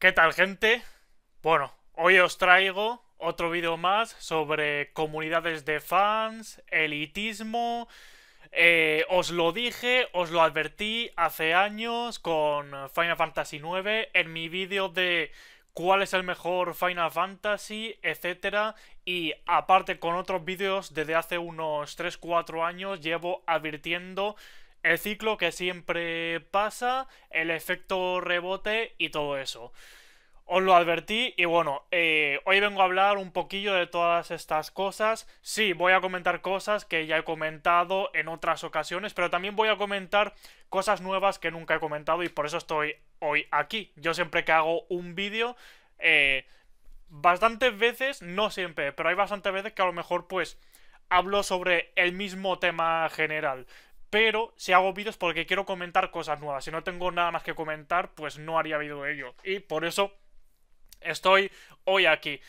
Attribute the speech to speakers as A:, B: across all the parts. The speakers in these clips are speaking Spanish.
A: ¿Qué tal gente? Bueno, hoy os traigo otro vídeo más sobre comunidades de fans, elitismo... Eh, os lo dije, os lo advertí hace años con Final Fantasy IX en mi vídeo de cuál es el mejor Final Fantasy, etc. y aparte con otros vídeos desde hace unos 3-4 años llevo advirtiendo el ciclo que siempre pasa, el efecto rebote y todo eso. Os lo advertí y bueno, eh, hoy vengo a hablar un poquillo de todas estas cosas. Sí, voy a comentar cosas que ya he comentado en otras ocasiones, pero también voy a comentar cosas nuevas que nunca he comentado y por eso estoy hoy aquí. Yo siempre que hago un vídeo, eh, bastantes veces, no siempre, pero hay bastantes veces que a lo mejor pues hablo sobre el mismo tema general pero si hago vídeos porque quiero comentar cosas nuevas. Si no tengo nada más que comentar, pues no haría vídeo de ello. Y por eso estoy hoy aquí.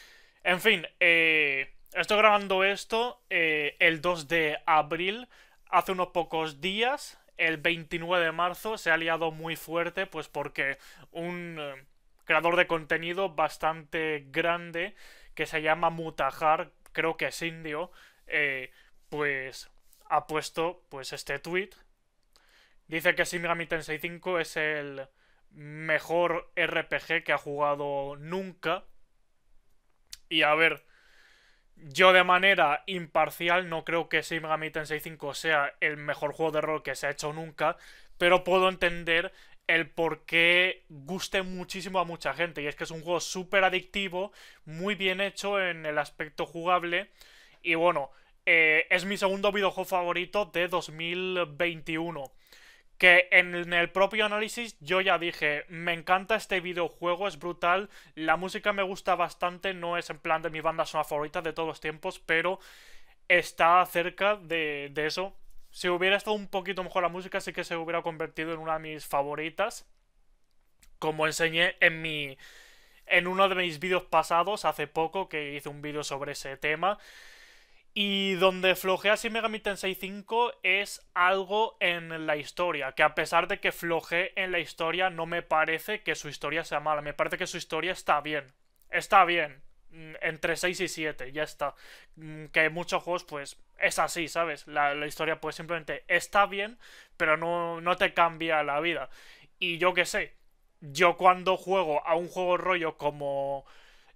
A: En fin, eh, estoy grabando esto eh, el 2 de abril, hace unos pocos días. El 29 de marzo se ha liado muy fuerte, pues porque un eh, creador de contenido bastante grande que se llama Mutajar, creo que es indio, pues ha puesto pues este tweet. Dice que si 65 Tensei es el mejor RPG que ha jugado nunca. Y a ver, yo de manera imparcial no creo que si 65 Tensei sea el mejor juego de rol que se ha hecho nunca, pero puedo entender el por qué guste muchísimo a mucha gente. Y es que es un juego súper adictivo, muy bien hecho en el aspecto jugable. Y bueno, eh, es mi segundo videojuego favorito de 2021. Que en el propio análisis yo ya dije, me encanta este videojuego, es brutal, la música me gusta bastante, no es en plan de mi banda sonora favorita de todos los tiempos, pero está cerca de, de eso. Si hubiera estado un poquito mejor la música, sí que se hubiera convertido en una de mis favoritas. Como enseñé en mi. en uno de mis vídeos pasados, hace poco, que hice un vídeo sobre ese tema. Y donde flojea Mega Megami en 6.5 es algo en la historia, que a pesar de que floje en la historia, no me parece que su historia sea mala, me parece que su historia está bien. Está bien, mm, entre 6 y 7, ya está. Mm, que muchos juegos, pues, es así, ¿sabes? La, historia, pues, simplemente está bien, pero no, no te cambia la vida. Y yo qué sé, yo cuando juego a un juego rollo como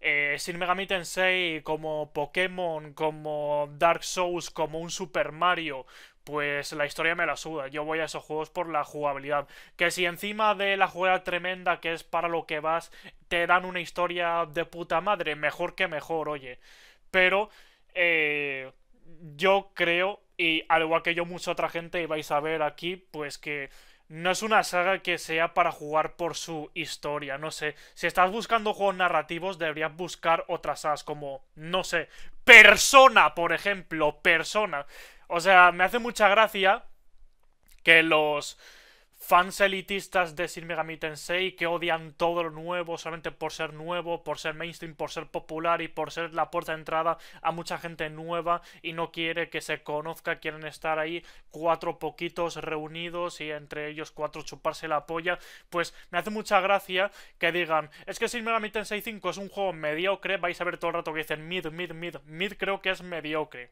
A: eh, sin Shin Megami como Pokémon, como Dark Souls, como un Super Mario, pues la historia me la suda. Yo voy a esos juegos por la jugabilidad. Que si encima de la jugada tremenda que es para lo que vas, te dan una historia de puta madre, mejor que mejor, oye. Pero eh, yo creo, y al igual que yo, mucha otra gente, y vais a ver aquí, pues que no es una saga que sea para jugar por su historia, no sé. Si estás buscando juegos narrativos, deberías buscar otras sagas como, no sé, Persona, por ejemplo, Persona. O sea, me hace mucha gracia que los fans elitistas de Mega Megami 6 que odian todo lo nuevo solamente por ser nuevo, por ser mainstream, por ser popular y por ser la puerta de entrada a mucha gente nueva y no quiere que se conozca, quieren estar ahí cuatro poquitos reunidos y entre ellos cuatro chuparse la polla, pues me hace mucha gracia que digan, es que mega Megami Tensei 5 es un juego mediocre, vais a ver todo el rato que dicen mid, mid, mid, mid creo que es mediocre.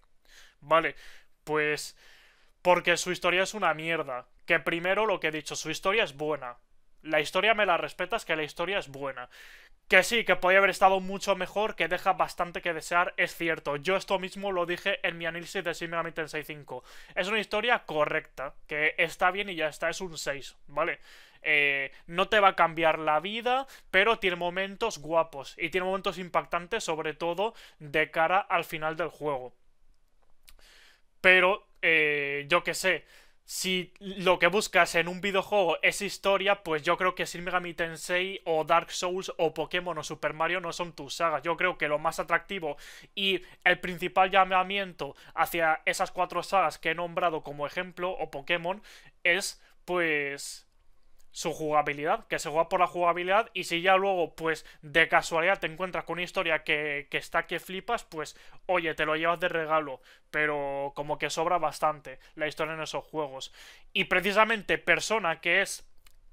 A: Vale, pues porque su historia es una mierda. Que primero lo que he dicho, su historia es buena. La historia me la respetas, que la historia es buena. Que sí, que podría haber estado mucho mejor, que deja bastante que desear, es cierto. Yo esto mismo lo dije en mi análisis de Shin en 6.5, Es una historia correcta, que está bien y ya está, es un 6, ¿vale? Eh, no te va a cambiar la vida, pero tiene momentos guapos y tiene momentos impactantes, sobre todo de cara al final del juego pero eh, yo qué sé, si lo que buscas en un videojuego es historia, pues yo creo que Shin Megami Tensei o Dark Souls o Pokémon o Super Mario no son tus sagas. Yo creo que lo más atractivo y el principal llamamiento hacia esas cuatro sagas que he nombrado como ejemplo o Pokémon es pues su jugabilidad, que se juega por la jugabilidad y si ya luego, pues, de casualidad te encuentras con una historia que, que, está que flipas, pues, oye, te lo llevas de regalo, pero como que sobra bastante la historia en esos juegos. Y precisamente Persona, que es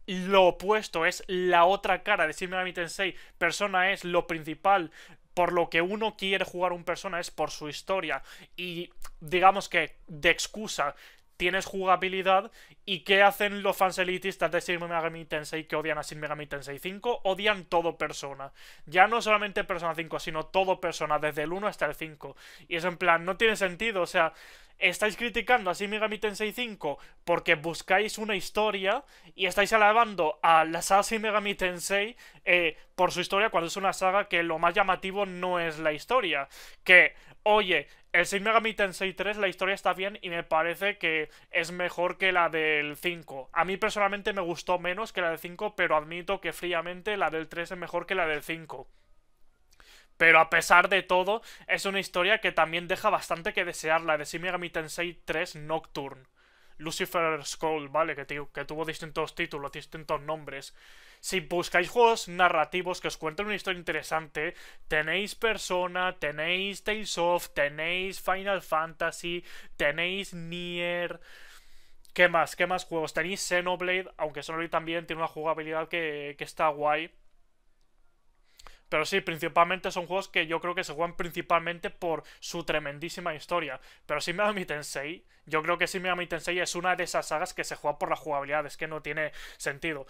A: lo opuesto, es la otra cara de Shin Megami Tensei, Persona es lo principal, por lo que uno quiere jugar un persona es por su historia y digamos que de excusa tienes jugabilidad y qué hacen los fans elitistas de Shin Megami Tensei que odian a Shin Megami Tensei 5, odian todo Persona. Ya no solamente Persona 5, sino todo Persona, desde el 1 hasta el 5. Y eso en plan, no tiene sentido, o sea, estáis criticando a Shin Megami Tensei 5 porque buscáis una historia y estáis alabando a la saga Shin Megami Tensei eh, por su historia cuando es una saga que lo más llamativo no es la historia, que oye, el 6 Megami Tensei 3, la historia está bien y me parece que es mejor que la del 5. A mí personalmente me gustó menos que la del 5, pero admito que fríamente la del 3 es mejor que la del 5. Pero a pesar de todo, es una historia que también deja bastante que desear, la de Shin Megami Tensei 3 Nocturne. Lucifer Skull, ¿vale? Que, tuvo distintos títulos, distintos nombres. Si buscáis juegos narrativos que os cuenten una historia interesante, tenéis Persona, tenéis Tales of, tenéis Final Fantasy, tenéis Nier. ¿Qué más? ¿Qué más juegos? Tenéis Xenoblade, aunque Xenoblade también tiene una jugabilidad que, que está guay. Pero sí, principalmente son juegos que yo creo que se juegan principalmente por su tremendísima historia. Pero sí admiten Tensei, yo creo que sí admiten Tensei es una de esas sagas que se juega por la jugabilidad, es que no tiene sentido.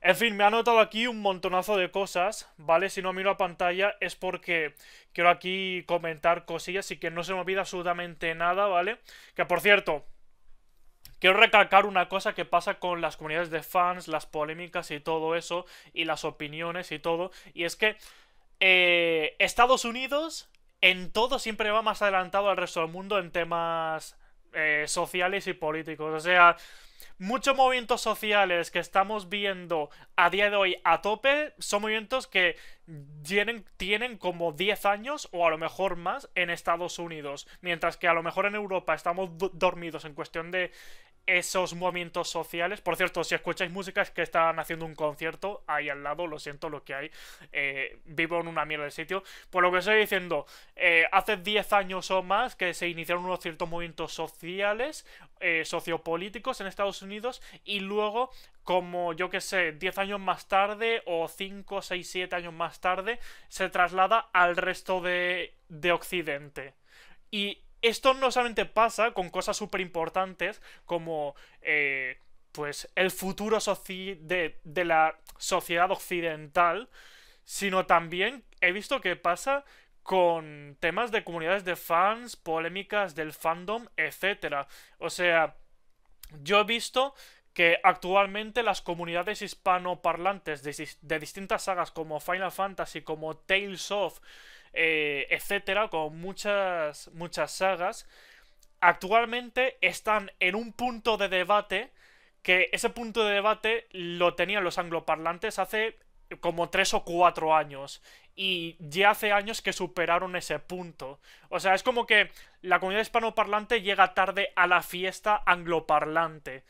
A: En fin, me ha anotado aquí un montonazo de cosas, ¿vale? Si no miro a pantalla es porque quiero aquí comentar cosillas y que no se me olvida absolutamente nada, ¿vale? Que por cierto, Quiero recalcar una cosa que pasa con las comunidades de fans, las polémicas y todo eso, y las opiniones y todo, y es que eh, Estados Unidos en todo siempre va más adelantado al resto del mundo en temas eh, sociales y políticos. O sea, muchos movimientos sociales que estamos viendo a día de hoy a tope son movimientos que tienen, tienen, como 10 años o a lo mejor más en Estados Unidos, mientras que a lo mejor en Europa estamos dormidos en cuestión de esos movimientos sociales. Por cierto, si escucháis música es que están haciendo un concierto ahí al lado, lo siento, lo que hay. Eh, vivo en una mierda de sitio. Por lo que estoy diciendo, eh, hace 10 años o más que se iniciaron unos ciertos movimientos sociales, eh, sociopolíticos en Estados Unidos, y luego, como yo que sé, 10 años más tarde o 5, 6, 7 años más tarde, se traslada al resto de, de Occidente. Y esto no solamente pasa con cosas súper importantes como eh, pues el futuro de, la sociedad occidental, sino también he visto que pasa con temas de comunidades de fans, polémicas del fandom, etc. O sea, yo he visto que actualmente las comunidades hispanoparlantes de, de distintas sagas como Final Fantasy, como Tales of, eh, etcétera, con muchas, muchas sagas, actualmente están en un punto de debate que ese punto de debate lo tenían los angloparlantes hace como tres o cuatro años y ya hace años que superaron ese punto. O sea, es como que la comunidad hispanoparlante llega tarde a la fiesta angloparlante.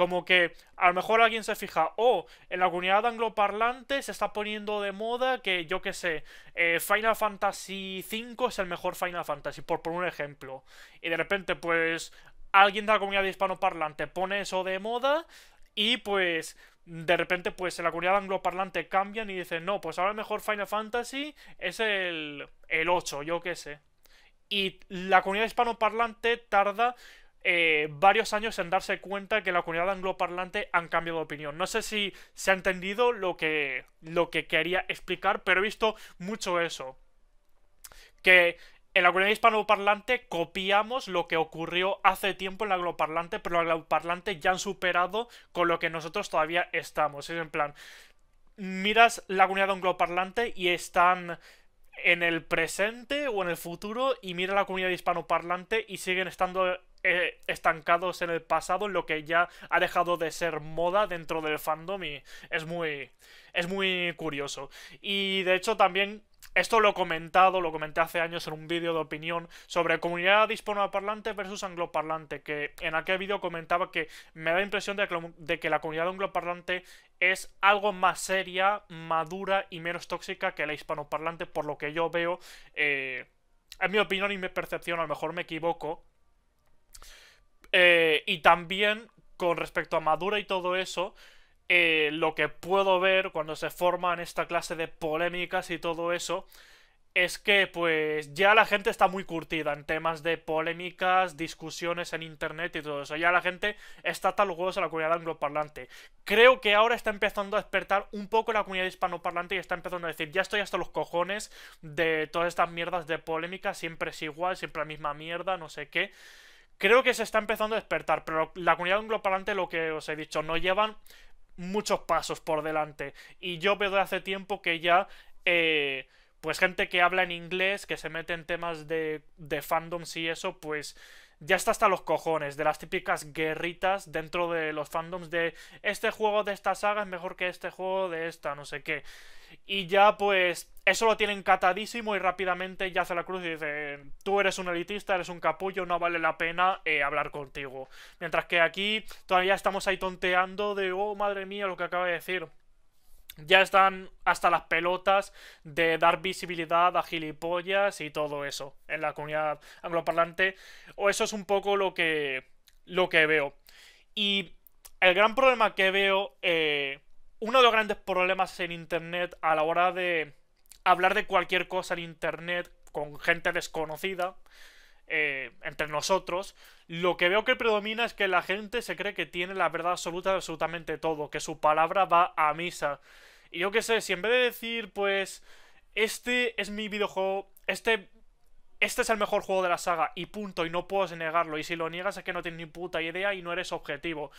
A: Como que a lo mejor alguien se fija, oh, en la comunidad angloparlante se está poniendo de moda que, yo qué sé, eh, Final Fantasy V es el mejor Final Fantasy, por, por un ejemplo. Y de repente, pues, alguien de la comunidad hispanoparlante pone eso de moda y pues de repente pues en la comunidad angloparlante cambian y dicen, no, pues ahora el mejor Final Fantasy es el, el 8, yo qué sé. Y la comunidad hispanoparlante tarda eh, varios años en darse cuenta que la comunidad angloparlante han cambiado de opinión. No sé si se ha entendido lo que, lo que quería explicar, pero he visto mucho eso. Que en la comunidad hispanoparlante copiamos lo que ocurrió hace tiempo en la angloparlante, pero la angloparlante ya han superado con lo que nosotros todavía estamos. Es en plan, miras la comunidad angloparlante y están en el presente o en el futuro y mira la comunidad hispanoparlante y siguen estando eh, estancados en el pasado, en lo que ya ha dejado de ser moda dentro del fandom y es muy, es muy curioso. Y de hecho también esto lo he comentado, lo comenté hace años en un vídeo de opinión sobre comunidad hispanoparlante versus angloparlante, que en aquel vídeo comentaba que me da la impresión de que, la comunidad angloparlante es algo más seria, madura y menos tóxica que la hispanoparlante, por lo que yo veo, eh, en mi opinión y mi percepción, a lo mejor me equivoco, eh, y también con respecto a Madura y todo eso, eh, lo que puedo ver cuando se forman esta clase de polémicas y todo eso, es que pues ya la gente está muy curtida en temas de polémicas, discusiones en internet y todo eso. Ya la gente está tal huevos en la comunidad angloparlante. Creo que ahora está empezando a despertar un poco la comunidad hispanoparlante y está empezando a decir, ya estoy hasta los cojones de todas estas mierdas de polémicas, siempre es igual, siempre la misma mierda, no sé qué creo que se está empezando a despertar, pero la comunidad angloparlante, lo que os he dicho, no llevan muchos pasos por delante. Y yo veo de hace tiempo que ya, eh, pues gente que habla en inglés, que se mete en temas de, de fandoms y eso, pues ya está hasta los cojones de las típicas guerritas dentro de los fandoms de este juego de esta saga es mejor que este juego de esta, no sé qué. Y ya pues eso lo tienen catadísimo y rápidamente ya hace la cruz y dice, tú eres un elitista, eres un capullo, no vale la pena eh, hablar contigo. Mientras que aquí todavía estamos ahí tonteando de, oh, madre mía, lo que acaba de decir. Ya están hasta las pelotas de dar visibilidad a gilipollas y todo eso en la comunidad angloparlante. O eso es un poco lo que, lo que veo. Y el gran problema que veo... Eh, uno de los grandes problemas en Internet a la hora de hablar de cualquier cosa en Internet con gente desconocida, eh, entre nosotros, lo que veo que predomina es que la gente se cree que tiene la verdad absoluta de absolutamente todo, que su palabra va a misa. Y yo qué sé, si en vez de decir, pues, este es mi videojuego, este este es el mejor juego de la saga y punto, y no puedes negarlo, y si lo niegas es que no tienes ni puta idea y no eres objetivo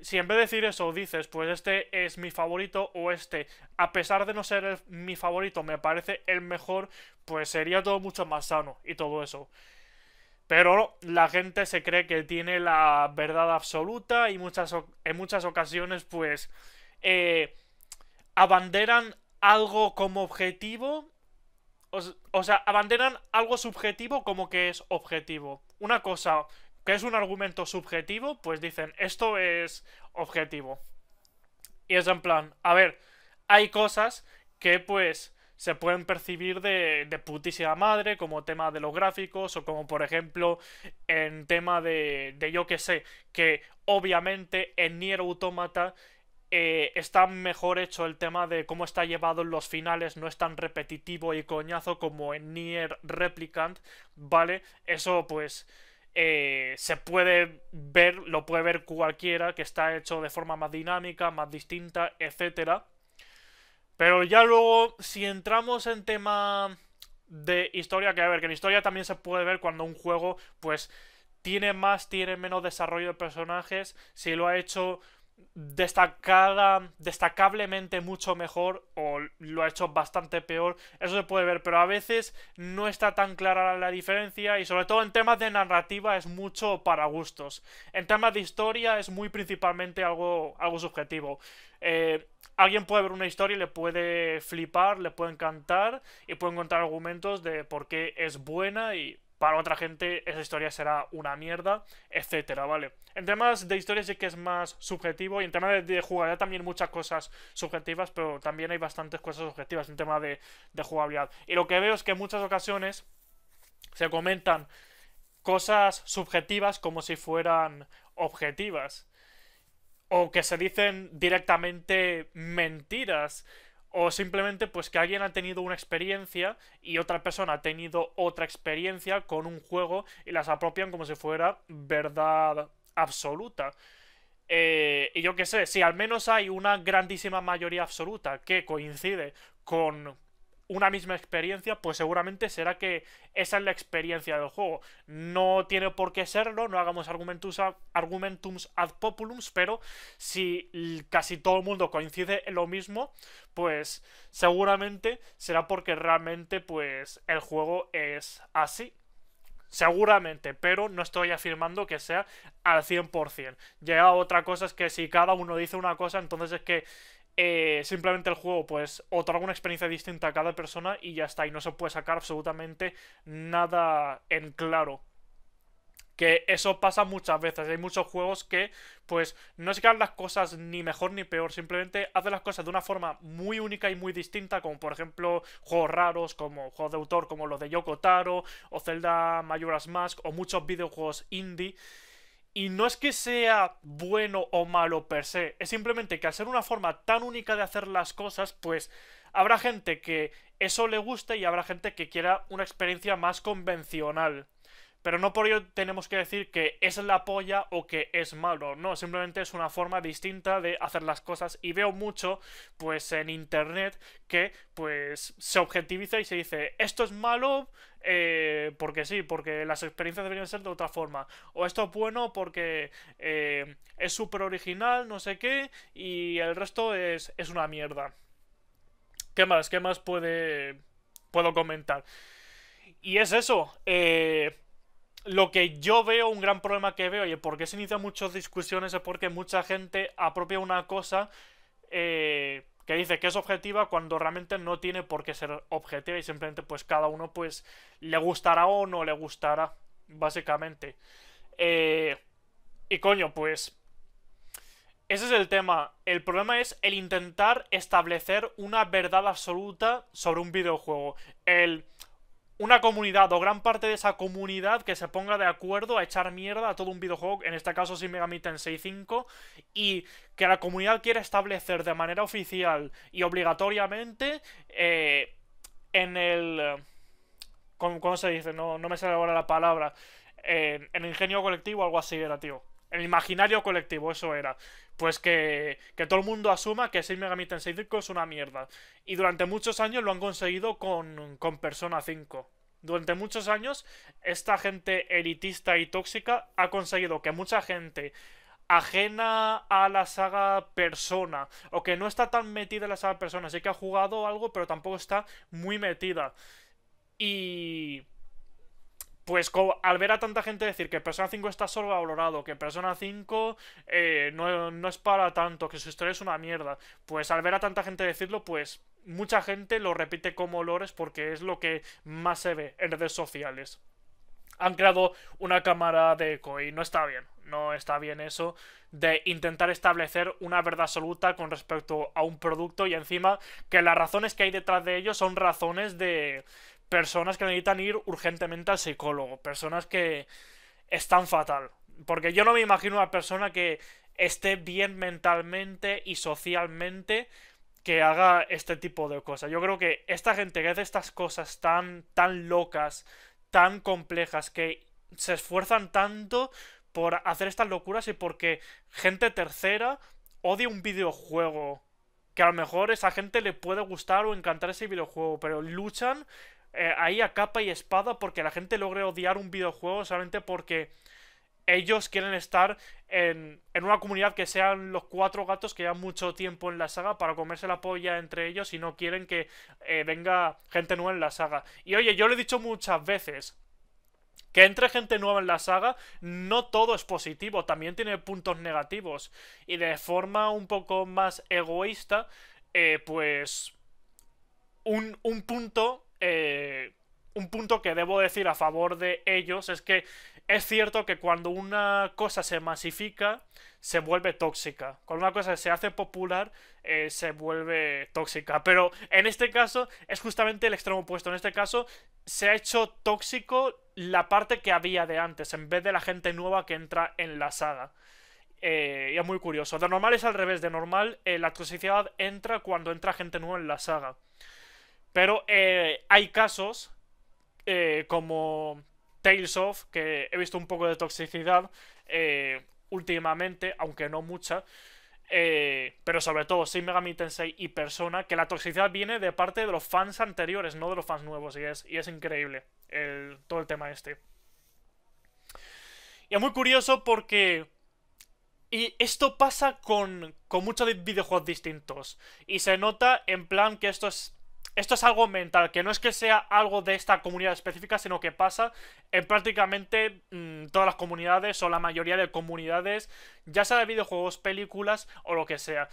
A: si en vez de decir eso dices, pues este es mi favorito o este, a pesar de no ser mi favorito, me parece el mejor, pues sería todo mucho más sano y todo eso. Pero la gente se cree que tiene la verdad absoluta y muchas, en muchas ocasiones pues eh, abanderan algo como objetivo. o sea, abanderan algo subjetivo como que es objetivo. Una cosa que es un argumento subjetivo, pues dicen, esto es objetivo. Y es en plan, a ver, hay cosas que pues se pueden percibir de, de putísima madre, como tema de los gráficos, o como por ejemplo en tema de, de yo que sé, que obviamente en Nier Automata eh, está mejor hecho el tema de cómo está llevado en los finales, no es tan repetitivo y coñazo como en Nier Replicant, ¿vale? Eso pues eh, se puede ver, lo puede ver cualquiera, que está hecho de forma más dinámica, más distinta, etcétera. Pero ya luego, si entramos en tema de historia, que a ver, que en historia también se puede ver cuando un juego, pues, tiene más, tiene menos desarrollo de personajes, si lo ha hecho destacada, destacablemente mucho mejor o lo ha hecho bastante peor, eso se puede ver, pero a veces no está tan clara la diferencia y sobre todo en temas de narrativa es mucho para gustos. En temas de historia es muy principalmente algo, algo subjetivo. Eh, alguien puede ver una historia y le puede flipar, le puede encantar y puede encontrar argumentos de por qué es buena y para otra gente esa historia será una mierda, etcétera, ¿vale? En temas de historias sí que es más subjetivo y en temas de, jugabilidad también muchas cosas subjetivas, pero también hay bastantes cosas objetivas en tema de, de jugabilidad. Y lo que veo es que en muchas ocasiones se comentan cosas subjetivas como si fueran objetivas. O que se dicen directamente mentiras o simplemente pues que alguien ha tenido una experiencia y otra persona ha tenido otra experiencia con un juego y las apropian como si fuera verdad absoluta. Eh, y yo qué sé, si al menos hay una grandísima mayoría absoluta que coincide con una misma experiencia, pues seguramente será que esa es la experiencia del juego. No tiene por qué serlo, no hagamos argumentums ad populums, pero si casi todo el mundo coincide en lo mismo, pues seguramente será porque realmente pues el juego es así. Seguramente, pero no estoy afirmando que sea al 100%. Llega otra cosa es que si cada uno dice una cosa, entonces es que eh, simplemente el juego pues otorga una experiencia distinta a cada persona y ya está, y no se puede sacar absolutamente nada en claro. Que eso pasa muchas veces, hay muchos juegos que pues no se quedan las cosas ni mejor ni peor, simplemente hacen las cosas de una forma muy única y muy distinta, como por ejemplo juegos raros, como juegos de autor, como los de Yoko Taro, o Zelda Majora's Mask, o muchos videojuegos indie. Y no es que sea bueno o malo per se, es simplemente que al ser una forma tan única de hacer las cosas, pues habrá gente que eso le guste y habrá gente que quiera una experiencia más convencional. Pero no por ello tenemos que decir que es la polla o que es malo, no, simplemente es una forma distinta de hacer las cosas y veo mucho pues en internet que pues se objetiviza y se dice esto es malo eh, porque sí, porque las experiencias deberían ser de otra forma o esto es bueno porque eh, es súper original, no sé qué y el resto es, es una mierda. ¿Qué más? ¿Qué más puede, puedo comentar? Y es eso, eh lo que yo veo, un gran problema que veo, y por qué se inician muchas discusiones es porque mucha gente apropia una cosa eh, que dice que es objetiva cuando realmente no tiene por qué ser objetiva y simplemente pues cada uno pues le gustará o no le gustará, básicamente. Eh, y coño, pues... Ese es el tema. El problema es el intentar establecer una verdad absoluta sobre un videojuego. El una comunidad o gran parte de esa comunidad que se ponga de acuerdo a echar mierda a todo un videojuego, en este caso sin Megami en 5, y que la comunidad quiera establecer de manera oficial y obligatoriamente eh, en el... ¿cómo, se dice? No, no me sale ahora la palabra. Eh, en ingenio colectivo o algo así era, tío el imaginario colectivo, eso era. Pues que, que todo el mundo asuma que 6 en en 5 es una mierda. Y durante muchos años lo han conseguido con, con Persona 5. Durante muchos años, esta gente elitista y tóxica ha conseguido que mucha gente ajena a la saga persona o que no está tan metida en la saga persona, sí que ha jugado algo pero tampoco está muy metida y pues al ver a tanta gente decir que Persona 5 está olorado, que Persona 5 eh, no, es para tanto, que su historia es una mierda, pues al ver a tanta gente decirlo, pues mucha gente lo repite como olores porque es lo que más se ve en redes sociales han creado una cámara de eco y no está bien. No está bien eso de intentar establecer una verdad absoluta con respecto a un producto y encima que las razones que hay detrás de ello son razones de personas que necesitan ir urgentemente al psicólogo, personas que están fatal. Porque yo no me imagino una persona que esté bien mentalmente y socialmente que haga este tipo de cosas. Yo creo que esta gente que hace estas cosas tan, tan locas, tan complejas, que se esfuerzan tanto por hacer estas locuras y porque gente tercera odia un videojuego. Que a lo mejor esa gente le puede gustar o encantar ese videojuego, pero luchan eh, ahí a capa y espada porque la gente logre odiar un videojuego solamente porque ellos quieren estar en, una comunidad que sean los cuatro gatos que llevan mucho tiempo en la saga para comerse la polla entre ellos y no quieren que eh, venga gente nueva en la saga. Y oye, yo lo he dicho muchas veces, que entre gente nueva en la saga, no todo es positivo, también tiene puntos negativos. Y de forma un poco más egoísta, eh, pues un, un punto eh, un punto que debo decir a favor de ellos es que es cierto que cuando una cosa se masifica, se vuelve tóxica. Cuando una cosa se hace popular, eh, se vuelve tóxica. Pero en este caso es justamente el extremo opuesto. En este caso se ha hecho tóxico la parte que había de antes, en vez de la gente nueva que entra en la saga. Eh, y es muy curioso. De normal es al revés. De normal, la toxicidad entra cuando entra gente nueva en la saga. Pero eh, hay casos eh, como Tales of, que he visto un poco de toxicidad eh, últimamente, aunque no mucha. pero sobre todo Sin Megami Tensei y Persona, que la toxicidad viene de parte de los fans anteriores, no de los fans nuevos, y es, y es increíble todo el tema este. Y es muy curioso porque y esto pasa con, con muchos videojuegos distintos. Y se nota en plan que esto es esto es algo mental, que no es que sea algo de esta comunidad específica, sino que pasa en prácticamente mm, todas las comunidades o la mayoría de comunidades, ya sea de videojuegos, películas o lo que sea.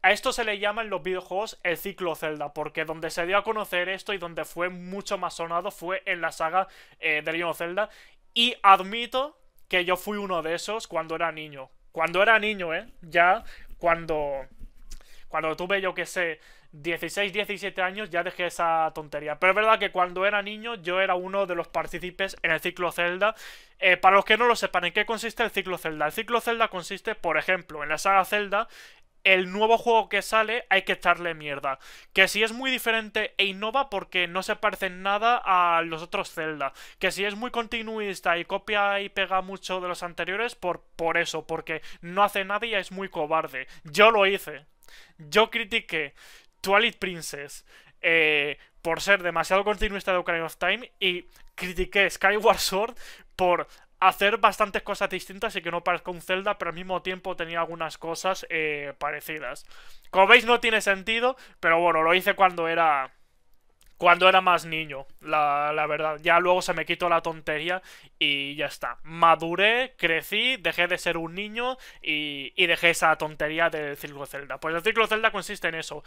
A: A esto se le llama en los videojuegos el ciclo Zelda, porque donde se dio a conocer esto y donde fue mucho más sonado fue en la saga eh, de Legend Zelda. Y admito que yo fui uno de esos cuando era niño. Cuando era niño, ¿eh? Ya cuando... Cuando tuve, yo que sé, 16, 17 años ya dejé esa tontería. Pero es verdad que cuando era niño yo era uno de los partícipes en el ciclo Zelda. Eh, para los que no lo sepan, ¿en qué consiste el ciclo Zelda? El ciclo Zelda consiste, por ejemplo, en la saga Zelda, el nuevo juego que sale hay que echarle mierda. Que si es muy diferente e innova porque no se parece en nada a los otros Zelda. Que si es muy continuista y copia y pega mucho de los anteriores por, por eso, porque no hace nada y es muy cobarde. Yo lo hice. Yo critiqué. Twilight Princess eh, por ser demasiado continuista de Ocarina of Time y critiqué Skyward Sword por hacer bastantes cosas distintas y que no parezca un Zelda, pero al mismo tiempo tenía algunas cosas eh, parecidas. Como veis no tiene sentido, pero bueno, lo hice cuando era cuando era más niño, la, verdad. Ya luego se me quitó la tontería y ya está. Maduré, crecí, dejé de ser un niño y, dejé esa tontería del ciclo Zelda. Pues el ciclo Zelda consiste en eso.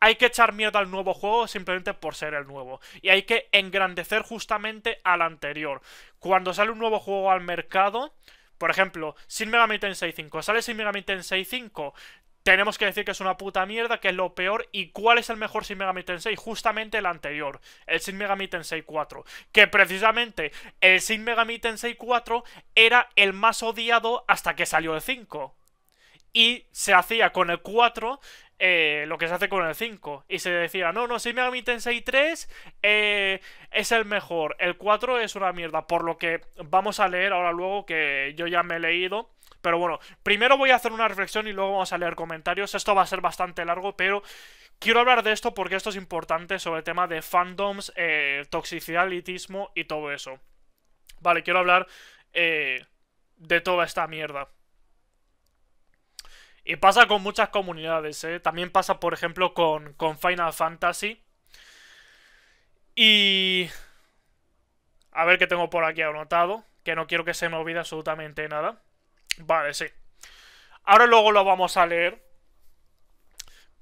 A: Hay que echar mierda al nuevo juego simplemente por ser el nuevo. Y hay que engrandecer justamente al anterior. Cuando sale un nuevo juego al mercado... Por ejemplo, Sin Mega en 6.5, Sale Sin Megami en 6.5 tenemos que decir que es una puta mierda, que es lo peor. ¿Y cuál es el mejor Shin Megami Tensei? Justamente el anterior, el sin Megami Tensei 4. Que precisamente el sin Megami Tensei 4 era el más odiado hasta que salió el 5. Y se hacía con el 4 eh, lo que se hace con el 5. Y se decía, no, no, sin Megami Tensei 3 eh, es el mejor. El 4 es una mierda. Por lo que vamos a leer ahora luego que yo ya me he leído pero bueno, primero voy a hacer una reflexión y luego vamos a leer comentarios. Esto va a ser bastante largo, pero quiero hablar de esto porque esto es importante sobre el tema de fandoms, eh, toxicidad, elitismo y todo eso. Vale, quiero hablar eh, de toda esta mierda. Y pasa con muchas comunidades, ¿eh? También pasa, por ejemplo, con, con Final Fantasy. Y... A ver qué tengo por aquí anotado, que no quiero que se me olvide absolutamente nada. Vale, sí. Ahora luego lo vamos a leer.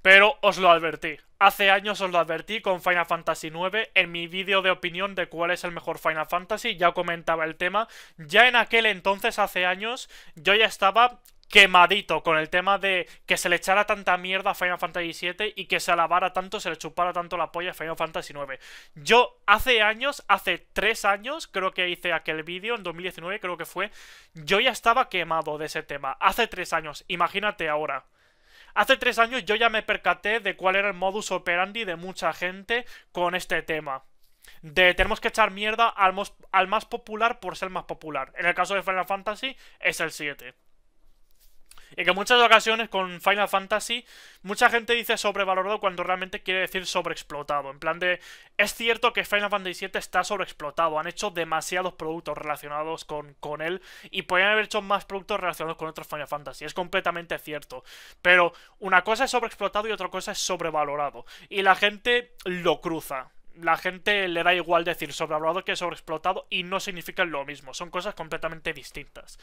A: Pero os lo advertí. Hace años os lo advertí con Final Fantasy IX. En mi vídeo de opinión de cuál es el mejor Final Fantasy ya comentaba el tema. Ya en aquel entonces, hace años, yo ya estaba quemadito con el tema de que se le echara tanta mierda a Final Fantasy VII y que se alabara tanto, se le chupara tanto la polla a Final Fantasy IX. Yo hace años, hace tres años, creo que hice aquel vídeo, en 2019 creo que fue, yo ya estaba quemado de ese tema. Hace tres años, imagínate ahora. Hace tres años yo ya me percaté de cuál era el modus operandi de mucha gente con este tema de tenemos que echar mierda al, al, más popular por ser más popular. En el caso de Final Fantasy es el 7. Y que en muchas ocasiones con Final Fantasy, mucha gente dice sobrevalorado cuando realmente quiere decir sobreexplotado. En plan de, es cierto que Final Fantasy VII está sobreexplotado, han hecho demasiados productos relacionados con, con él y podrían haber hecho más productos relacionados con otros Final Fantasy. Es completamente cierto. Pero una cosa es sobreexplotado y otra cosa es sobrevalorado. Y la gente lo cruza la gente le da igual decir sobrevalorado que sobreexplotado y no significan lo mismo, son cosas completamente distintas.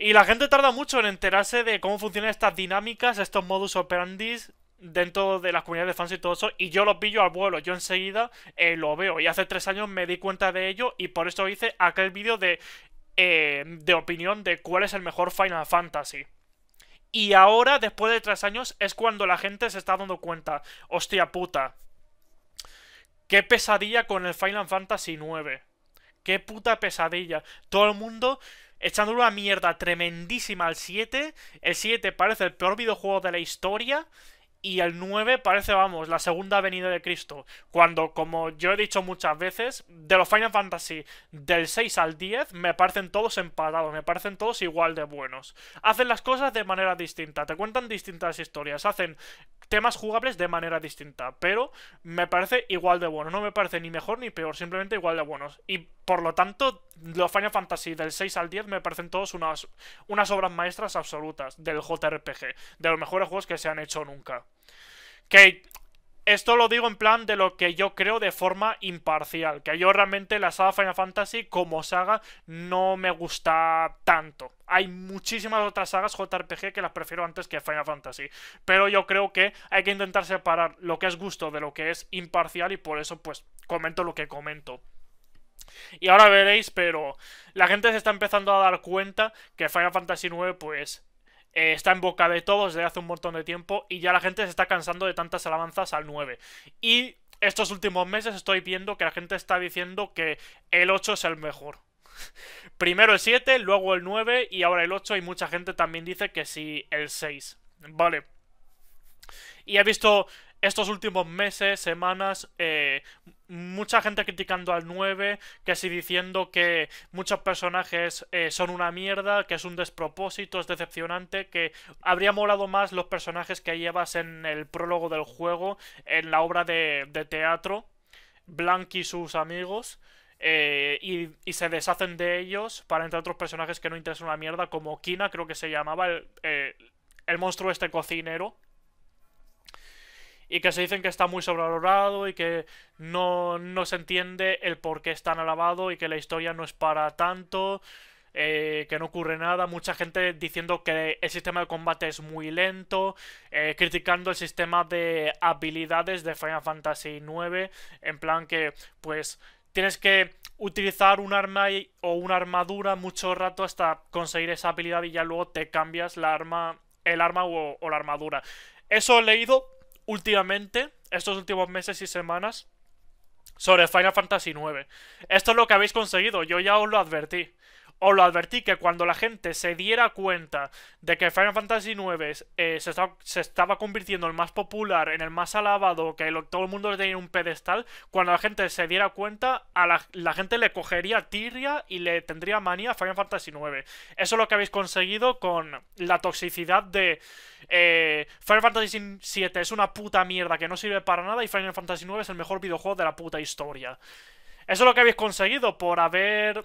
A: Y la gente tarda mucho en enterarse de cómo funcionan estas dinámicas, estos modus operandi dentro de las comunidades de fans y todo eso. Y yo lo pillo al vuelo, yo enseguida eh, lo veo. Y hace tres años me di cuenta de ello y por eso hice aquel vídeo de, eh, de opinión de cuál es el mejor Final Fantasy. Y ahora, después de tres años, es cuando la gente se está dando cuenta. Hostia puta. Qué pesadilla con el Final Fantasy IX. Qué puta pesadilla. Todo el mundo echando una mierda tremendísima al 7. El 7 parece el peor videojuego de la historia. Y el 9 parece, vamos, la segunda venida de Cristo. Cuando, como yo he dicho muchas veces, de los Final Fantasy del 6 al 10 me parecen todos empatados, me parecen todos igual de buenos. Hacen las cosas de manera distinta, te cuentan distintas historias, hacen temas jugables de manera distinta, pero me parece igual de bueno. No me parece ni mejor ni peor, simplemente igual de buenos. Y por lo tanto, los Final Fantasy del 6 al 10 me parecen todos unas, unas obras maestras absolutas del JRPG, de los mejores juegos que se han hecho nunca. Que esto lo digo en plan de lo que yo creo de forma imparcial, que yo realmente la saga Final Fantasy como saga no me gusta tanto. Hay muchísimas otras sagas JRPG que las prefiero antes que Final Fantasy, pero yo creo que hay que intentar separar lo que es gusto de lo que es imparcial y por eso pues comento lo que comento. Y ahora veréis, pero la gente se está empezando a dar cuenta que Final Fantasy IX, pues, eh, está en boca de todos desde hace un montón de tiempo y ya la gente se está cansando de tantas alabanzas al 9. Y estos últimos meses estoy viendo que la gente está diciendo que el 8 es el mejor. Primero el 7, luego el 9 y ahora el 8 y mucha gente también dice que sí el 6. Vale. Y he visto estos últimos meses, semanas, eh, mucha gente criticando al 9, que si diciendo que muchos personajes eh, son una mierda, que es un despropósito, es decepcionante, que habría molado más los personajes que llevas en el prólogo del juego, en la obra de, teatro, Blank y sus amigos. Eh, y, se deshacen de ellos para entre otros personajes que no interesan una mierda, como Kina, creo que se llamaba, el monstruo este cocinero, y que se dicen que está muy sobrevalorado y que no, se entiende el por qué es tan alabado y que la historia no es para tanto, eh, que no ocurre nada, mucha gente diciendo que el sistema de combate es muy lento, eh, criticando el sistema de habilidades de Final Fantasy IX, en plan que pues tienes que utilizar un arma o una armadura mucho rato hasta conseguir esa habilidad y ya luego te cambias la arma, el arma o la armadura. Eso he leído, últimamente, estos últimos meses y semanas, sobre Final Fantasy IX. Esto es lo que habéis conseguido, yo ya os lo advertí os lo advertí que cuando la gente se diera cuenta de que Final Fantasy IX eh, se, estaba convirtiendo en el más popular, en el más alabado, que todo el mundo le tenía un pedestal, cuando la gente se diera cuenta, a la, gente le cogería tirria y le tendría manía a Final Fantasy IX. Eso es lo que habéis conseguido con la toxicidad de eh, Final Fantasy VII es una puta mierda que no sirve para nada y Final Fantasy IX es el mejor videojuego de la puta historia. Eso es lo que habéis conseguido por haber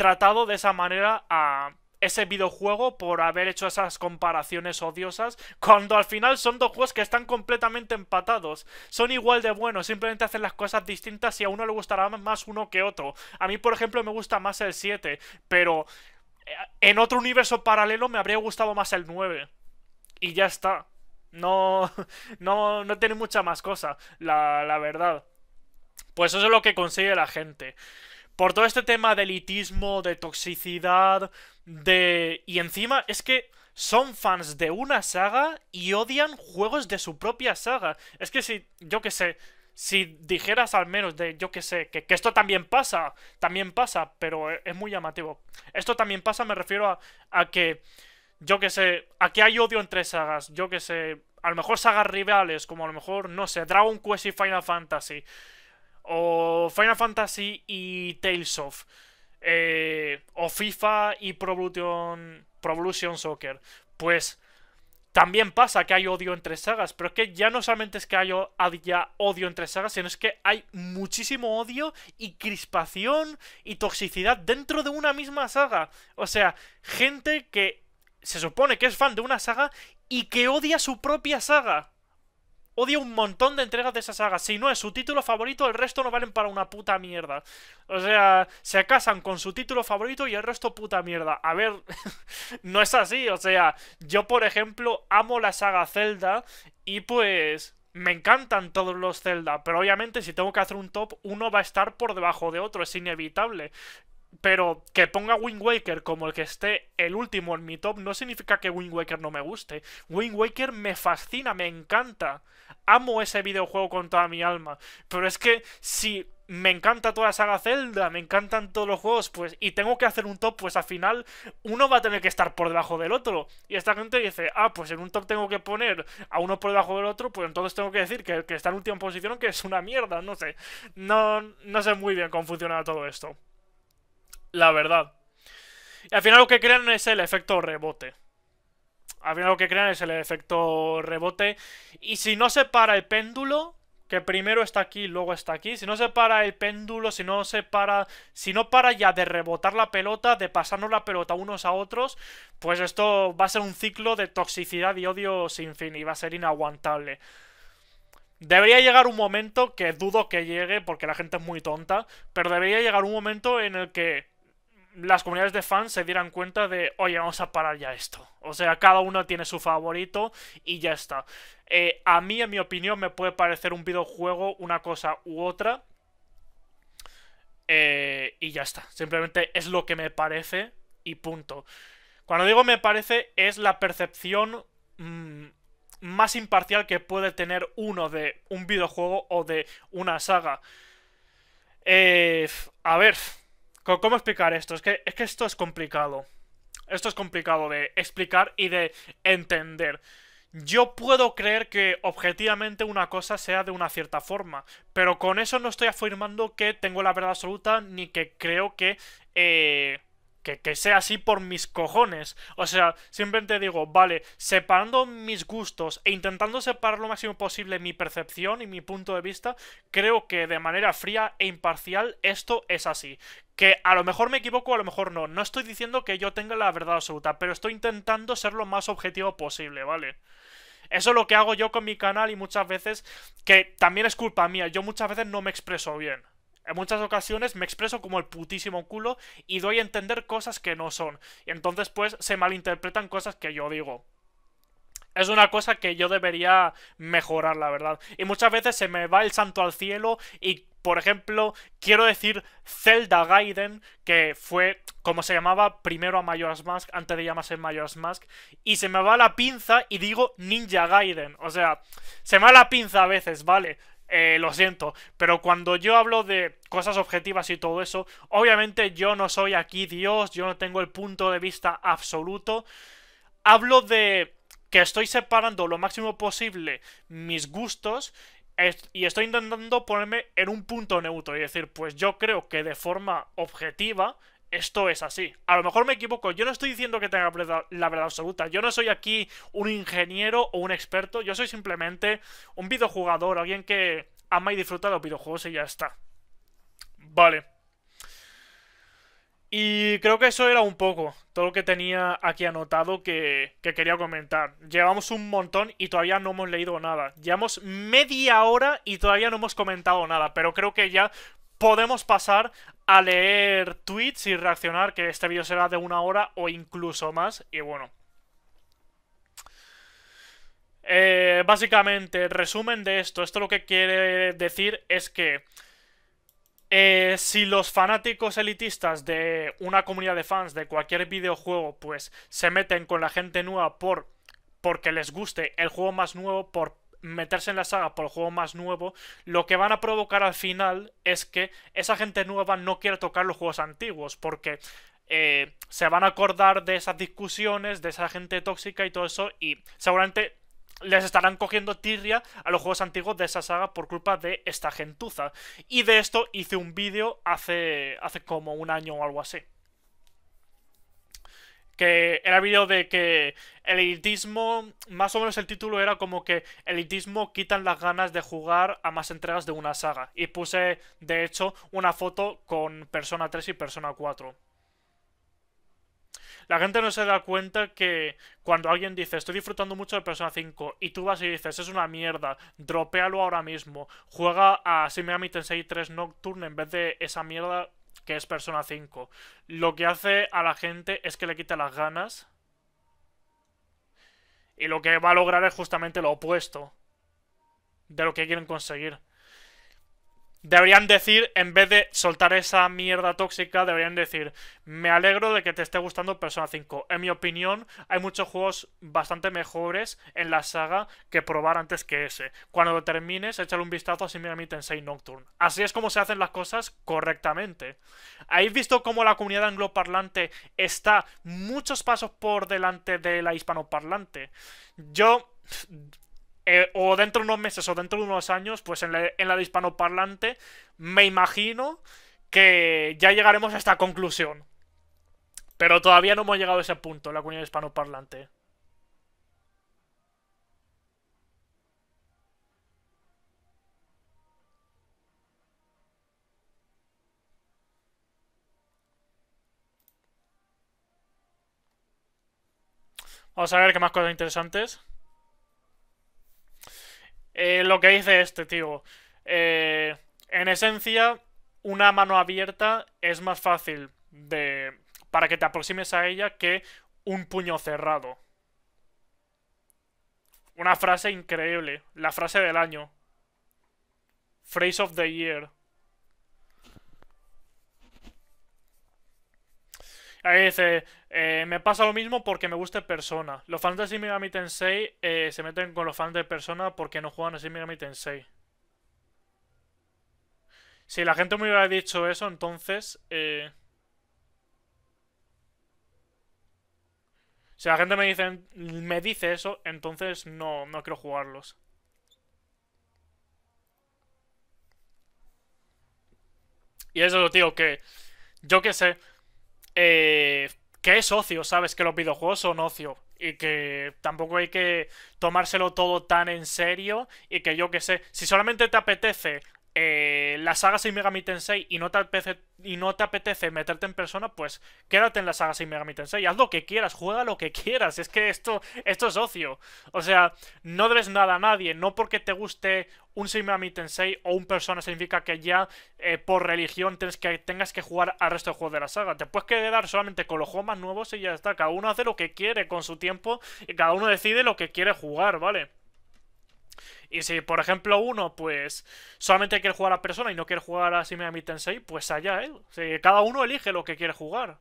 A: tratado de esa manera a ese videojuego por haber hecho esas comparaciones odiosas, cuando al final son dos juegos que están completamente empatados. Son igual de buenos, simplemente hacen las cosas distintas y a uno le gustará más uno que otro. A mí, por ejemplo, me gusta más el 7, pero eh, en otro universo paralelo me habría gustado más el 9. Y ya está. No, no, no tiene mucha más cosa, la, la verdad. Pues eso es lo que consigue la gente por todo este tema de elitismo, de toxicidad, de... Y encima es que son fans de una saga y odian juegos de su propia saga. Es que si, yo que sé, si dijeras al menos de, yo que sé, que, esto también pasa, también pasa, pero e, es, muy llamativo. Esto también pasa, me refiero a, a que, yo que sé, a que hay odio entre sagas, yo que sé, a lo mejor sagas rivales, como a lo mejor, no sé, Dragon Quest y Final Fantasy o Final Fantasy y Tales of, eh, o FIFA y Pro Evolution, Soccer, pues también pasa que hay odio entre sagas, pero es que ya no solamente es que haya odio entre sagas, sino es que hay muchísimo odio y crispación y toxicidad dentro de una misma saga. O sea, gente que se supone que es fan de una saga y que odia su propia saga. Odio un montón de entregas de esa saga. Si no es su título favorito, el resto no valen para una puta mierda. O sea, se casan con su título favorito y el resto puta mierda. A ver, no es así. O sea, yo por ejemplo amo la saga Zelda y pues me encantan todos los Zelda, pero obviamente si tengo que hacer un top, uno va a estar por debajo de otro, es inevitable. Pero que ponga Wind Waker como el que esté el último en mi top no significa que Wind Waker no me guste. Wind Waker me fascina, me encanta. Amo ese videojuego con toda mi alma. Pero es que si me encanta toda la saga Zelda, me encantan todos los juegos, pues, y tengo que hacer un top, pues al final uno va a tener que estar por debajo del otro. Y esta gente dice, ah, pues en un top tengo que poner a uno por debajo del otro, pues entonces tengo que decir que el que está en última posición que es una mierda, no sé. No, no sé muy bien cómo funciona todo esto. La verdad. Y al final lo que crean es el efecto rebote. Al final lo que crean es el efecto rebote. Y si no se para el péndulo, que primero está aquí, luego está aquí. Si no se para el péndulo, si no se para, si no para ya de rebotar la pelota, de pasarnos la pelota unos a otros, pues esto va a ser un ciclo de toxicidad y odio sin fin y va a ser inaguantable. Debería llegar un momento que dudo que llegue porque la gente es muy tonta, pero debería llegar un momento en el que las comunidades de fans se dieran cuenta de, oye, vamos a parar ya esto. O sea, cada uno tiene su favorito y ya está. Eh, a mí, en mi opinión, me puede parecer un videojuego una cosa u otra. Eh, y ya está. Simplemente es lo que me parece y punto. Cuando digo me parece, es la percepción mm, más imparcial que puede tener uno de un videojuego o de una saga. Eh, a ver, ¿Cómo explicar esto? Es que, es que esto es complicado. Esto es complicado de explicar y de entender. Yo puedo creer que objetivamente una cosa sea de una cierta forma, pero con eso no estoy afirmando que tengo la verdad absoluta ni que creo que eh, que, sea así por mis cojones. O sea, simplemente digo, vale, separando mis gustos e intentando separar lo máximo posible mi percepción y mi punto de vista, creo que de manera fría e imparcial esto es así. Que a lo mejor me equivoco, a lo mejor no. No estoy diciendo que yo tenga la verdad absoluta, pero estoy intentando ser lo más objetivo posible, ¿vale? Eso es lo que hago yo con mi canal y muchas veces que también es culpa mía. Yo muchas veces no me expreso bien en muchas ocasiones me expreso como el putísimo culo y doy a entender cosas que no son. Y entonces pues se malinterpretan cosas que yo digo. Es una cosa que yo debería mejorar, la verdad. Y muchas veces se me va el santo al cielo y, por ejemplo, quiero decir Zelda Gaiden, que fue como se llamaba primero a Majora's Mask, antes de llamarse Majora's Mask, y se me va la pinza y digo Ninja Gaiden. O sea, se me va la pinza a veces, ¿vale? Eh, lo siento, pero cuando yo hablo de cosas objetivas y todo eso, obviamente yo no soy aquí Dios, yo no tengo el punto de vista absoluto. Hablo de que estoy separando lo máximo posible mis gustos y estoy intentando ponerme en un punto neutro y decir, pues yo creo que de forma objetiva esto es así. A lo mejor me equivoco, yo no estoy diciendo que tenga la verdad absoluta, yo no soy aquí un ingeniero o un experto, yo soy simplemente un videojugador, alguien que ama y disfruta de los videojuegos y ya está. Vale. Y creo que eso era un poco todo lo que tenía aquí anotado que, que, quería comentar. Llevamos un montón y todavía no hemos leído nada. Llevamos media hora y todavía no hemos comentado nada, pero creo que ya podemos pasar a leer tweets y reaccionar, que este vídeo será de una hora o incluso más. Y bueno. Eh, básicamente, resumen de esto. Esto lo que quiere decir es que eh, si los fanáticos elitistas de una comunidad de fans de cualquier videojuego, pues se meten con la gente nueva por porque les guste el juego más nuevo, por meterse en la saga por el juego más nuevo, lo que van a provocar al final es que esa gente nueva no quiera tocar los juegos antiguos, porque eh, se van a acordar de esas discusiones, de esa gente tóxica y todo eso, y seguramente les estarán cogiendo tirria a los juegos antiguos de esa saga por culpa de esta gentuza. Y de esto hice un vídeo hace, hace como un año o algo así que era vídeo de que elitismo, más o menos el título era como que elitismo quitan las ganas de jugar a más entregas de una saga. Y puse, de hecho, una foto con Persona 3 y Persona 4. La gente no se da cuenta que cuando alguien dice estoy disfrutando mucho de Persona 5 y tú vas y dices es una mierda, dropéalo ahora mismo, juega a Shin Megami Tensei 3 Nocturne en vez de esa mierda que es Persona 5. Lo que hace a la gente es que le quita las ganas. Y lo que va a lograr es justamente lo opuesto de lo que quieren conseguir. Deberían decir, en vez de soltar esa mierda tóxica, deberían decir, me alegro de que te esté gustando Persona 5. En mi opinión, hay muchos juegos bastante mejores en la saga que probar antes que ese. Cuando lo termines, échale un vistazo a Shin en 6 Nocturne. Así es como se hacen las cosas correctamente. ¿Habéis visto cómo la comunidad angloparlante está muchos pasos por delante de la hispanoparlante? Yo eh, o dentro de unos meses o dentro de unos años, pues en la, de hispanoparlante, me imagino que ya llegaremos a esta conclusión. Pero todavía no hemos llegado a ese punto, la comunidad hispanoparlante. Vamos a ver qué más cosas interesantes. Eh, lo que dice este, tío. Eh, en esencia, una mano abierta es más fácil de. para que te aproximes a ella que un puño cerrado. Una frase increíble. La frase del año. Phrase of the year. Ahí dice, eh, me pasa lo mismo porque me gusta Persona. Los fans de Shin Megami Tensei eh, se meten con los fans de Persona porque no juegan a Shin Megami Tensei. Si la gente me hubiera dicho eso, entonces... Eh, si la gente me dice, me dice eso, entonces no, no quiero jugarlos. Y eso, lo tío, que... Yo qué sé eh, que es ocio, ¿sabes? Que los videojuegos son ocio. Y que tampoco hay que tomárselo todo tan en serio. Y que yo que sé, si solamente te apetece eh, la saga 6 Megami Tensei y no, te apetece, y no te apetece meterte en persona, pues quédate en la saga 6 Megami Tensei, haz lo que quieras, juega lo que quieras, es que esto, esto es ocio. O sea, no debes nada a nadie, no porque te guste un 6 Megami Tensei o un persona significa que ya eh, por religión tienes que, tengas que jugar al resto de juegos de la saga. Te puedes quedar solamente con los juegos más nuevos y ya está, cada uno hace lo que quiere con su tiempo y cada uno decide lo que quiere jugar, ¿vale? Y si, por ejemplo, uno, pues, solamente quiere jugar a persona y no quiere jugar a Shin Tensei, pues allá ¿eh? cada uno elige lo que quiere jugar.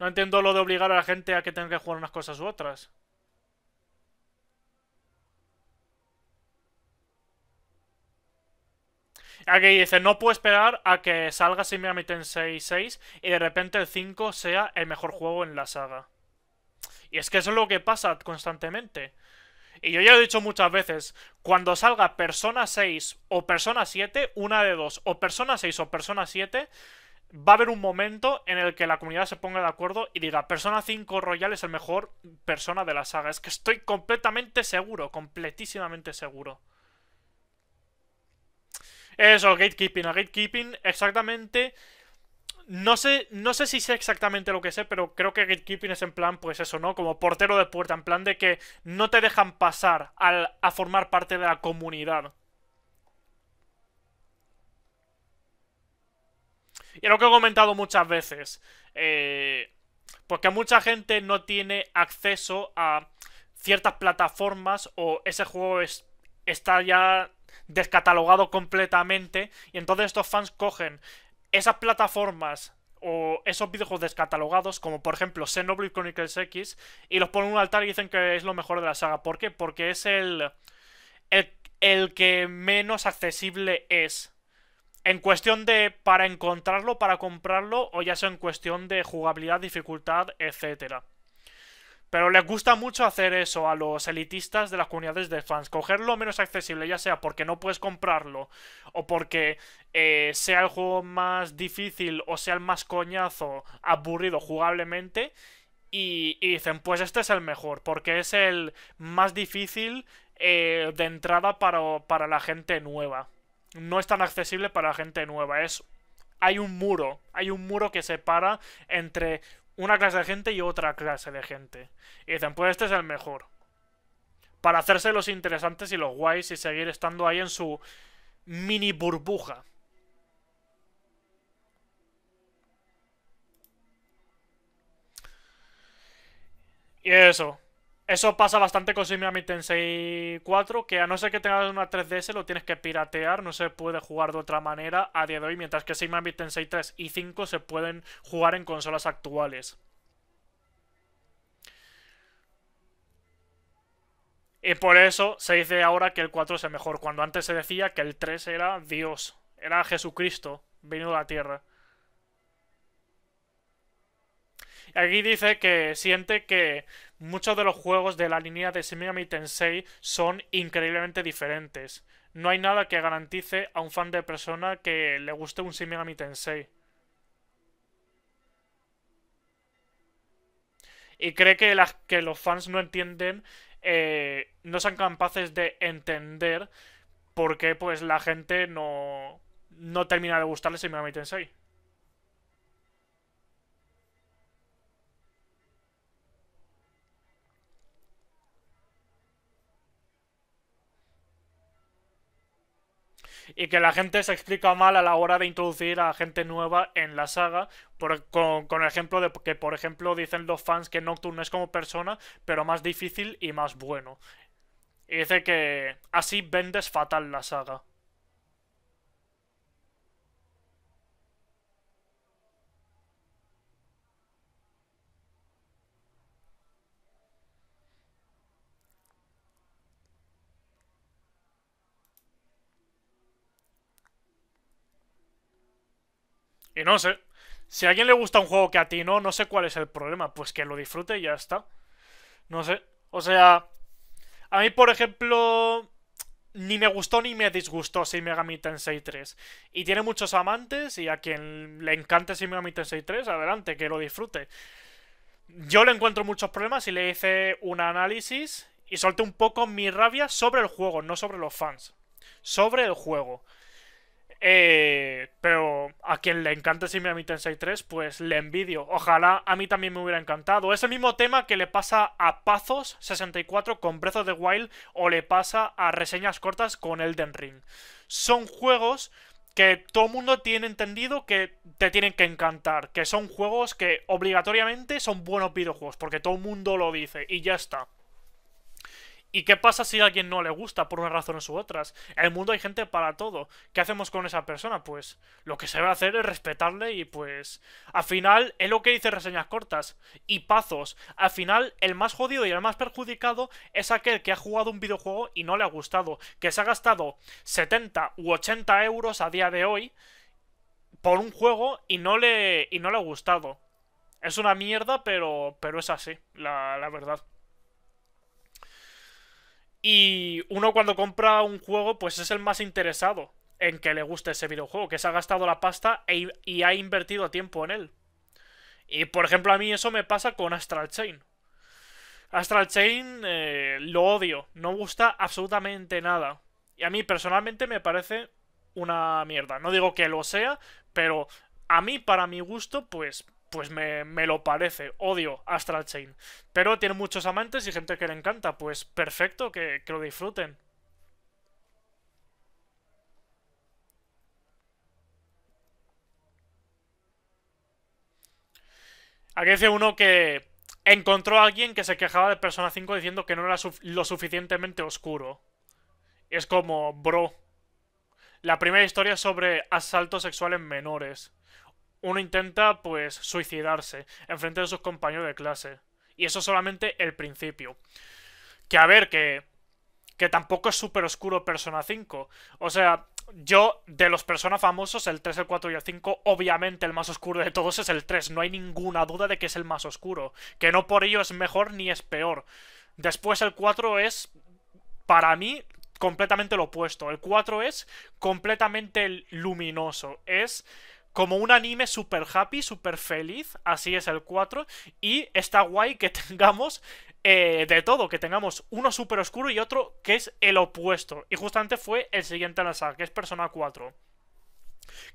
A: No entiendo lo de obligar a la gente a que tenga que jugar unas cosas u otras. Aquí dice, no puedo esperar a que salga Shin me Tensei 6 y de repente el 5 sea el mejor juego en la saga. Y es que eso es lo que pasa constantemente. Y yo ya lo he dicho muchas veces, cuando salga Persona 6 o Persona 7, una de dos, o Persona 6 o Persona 7, va a haber un momento en el que la comunidad se ponga de acuerdo y diga, Persona 5 Royal es el mejor persona de la saga. Es que estoy completamente seguro, completísimamente seguro. Eso, gatekeeping. El gatekeeping exactamente no sé, no sé si sé exactamente lo que sé, pero creo que gatekeeping es en plan, pues eso, ¿no? Como portero de puerta, en plan de que no te dejan pasar a formar parte de la comunidad. Y lo que he comentado muchas veces. pues porque mucha gente no tiene acceso a ciertas plataformas o ese juego está ya descatalogado completamente. Y entonces estos fans cogen esas plataformas o esos videojuegos descatalogados, como por ejemplo Xenoblade Chronicles X, y los ponen en un altar y dicen que es lo mejor de la saga. ¿Por qué? Porque es el, el, que menos accesible es. En cuestión de para encontrarlo, para comprarlo, o ya sea en cuestión de jugabilidad, dificultad, etcétera. Pero les gusta mucho hacer eso a los elitistas de las comunidades de fans, coger lo menos accesible, ya sea porque no puedes comprarlo, o porque eh, sea el juego más difícil, o sea el más coñazo, aburrido jugablemente, y, dicen, pues este es el mejor, porque es el más difícil eh, de entrada para, para la gente nueva. No es tan accesible para la gente nueva, es hay un muro, hay un muro que separa entre una clase de gente y otra clase de gente. Y dicen, pues este es el mejor. Para hacerse los interesantes y los guays y seguir estando ahí en su mini burbuja. Y eso. Eso pasa bastante con Sigma Tensei 4, que a no ser que tengas una 3DS lo tienes que piratear, no se puede jugar de otra manera a día de hoy, mientras que Sigma Tensei 3 y 5 se pueden jugar en consolas actuales. Y por eso se dice ahora que el 4 es el mejor, cuando antes se decía que el 3 era Dios, era Jesucristo, venido a la tierra. Aquí dice que siente que muchos de los juegos de la línea de Shin Megami Tensei son increíblemente diferentes. No hay nada que garantice a un fan de persona que le guste un Shin Megami Tensei. Y cree que, las, que los fans no entienden, eh, no son capaces de entender por qué pues, la gente no, no termina de gustarle Shin Megami Tensei. y que la gente se explica mal a la hora de introducir a gente nueva en la saga, por, con, con, el ejemplo de que, por ejemplo, dicen los fans que Nocturne es como persona, pero más difícil y más bueno. Y dice que así vendes fatal la saga. Y no sé. Si a alguien le gusta un juego que a ti no, no sé cuál es el problema. Pues que lo disfrute y ya está. No sé. O sea, a mí, por ejemplo, ni me gustó ni me disgustó Shin Megami Tensei 3. Y tiene muchos amantes y a quien le encante Shin Megami Tensei 3, adelante, que lo disfrute. Yo le encuentro muchos problemas y le hice un análisis y solté un poco mi rabia sobre el juego, no sobre los fans. Sobre el juego. Eh, pero a quien le encanta me en Tensei 3, pues le envidio. Ojalá a mí también me hubiera encantado. Es el mismo tema que le pasa a Pazos 64 con Breath of the Wild o le pasa a reseñas cortas con Elden Ring. Son juegos que todo el mundo tiene entendido que te tienen que encantar, que son juegos que obligatoriamente son buenos videojuegos, porque todo el mundo lo dice y ya está. ¿Y qué pasa si a alguien no le gusta por unas razones u otras? En el mundo hay gente para todo. ¿Qué hacemos con esa persona? Pues lo que se debe hacer es respetarle y pues... Al final es lo que dice reseñas cortas y pazos. Al final el más jodido y el más perjudicado es aquel que ha jugado un videojuego y no le ha gustado. Que se ha gastado 70 u 80 euros a día de hoy por un juego y no le, y no le ha gustado. Es una mierda, pero, pero es así, la, la verdad. Y uno cuando compra un juego, pues es el más interesado en que le guste ese videojuego, que se ha gastado la pasta e y ha invertido tiempo en él. Y por ejemplo, a mí eso me pasa con Astral Chain. Astral Chain eh, lo odio, no gusta absolutamente nada. Y a mí personalmente me parece una mierda. No digo que lo sea, pero a mí, para mi gusto, pues pues me, me, lo parece. Odio Astral Chain. Pero tiene muchos amantes y gente que le encanta. Pues perfecto, que, lo disfruten. Aquí dice uno que encontró a alguien que se quejaba de Persona 5 diciendo que no era lo suficientemente oscuro. Es como, bro. La primera historia es sobre Asaltos sexuales menores uno intenta, pues, suicidarse en frente de sus compañeros de clase. Y eso solamente el principio. Que a ver, que. Que tampoco es súper oscuro Persona 5. O sea, yo, de los Persona famosos, el 3, el 4 y el 5, obviamente el más oscuro de todos es el 3. No hay ninguna duda de que es el más oscuro. Que no por ello es mejor ni es peor. Después el 4 es, para mí, completamente lo opuesto. El 4 es completamente luminoso. Es como un anime super happy, super feliz, así es el 4, y está guay que tengamos eh, de todo, que tengamos uno super oscuro y otro que es el opuesto, y justamente fue el siguiente en la saga, que es Persona 4.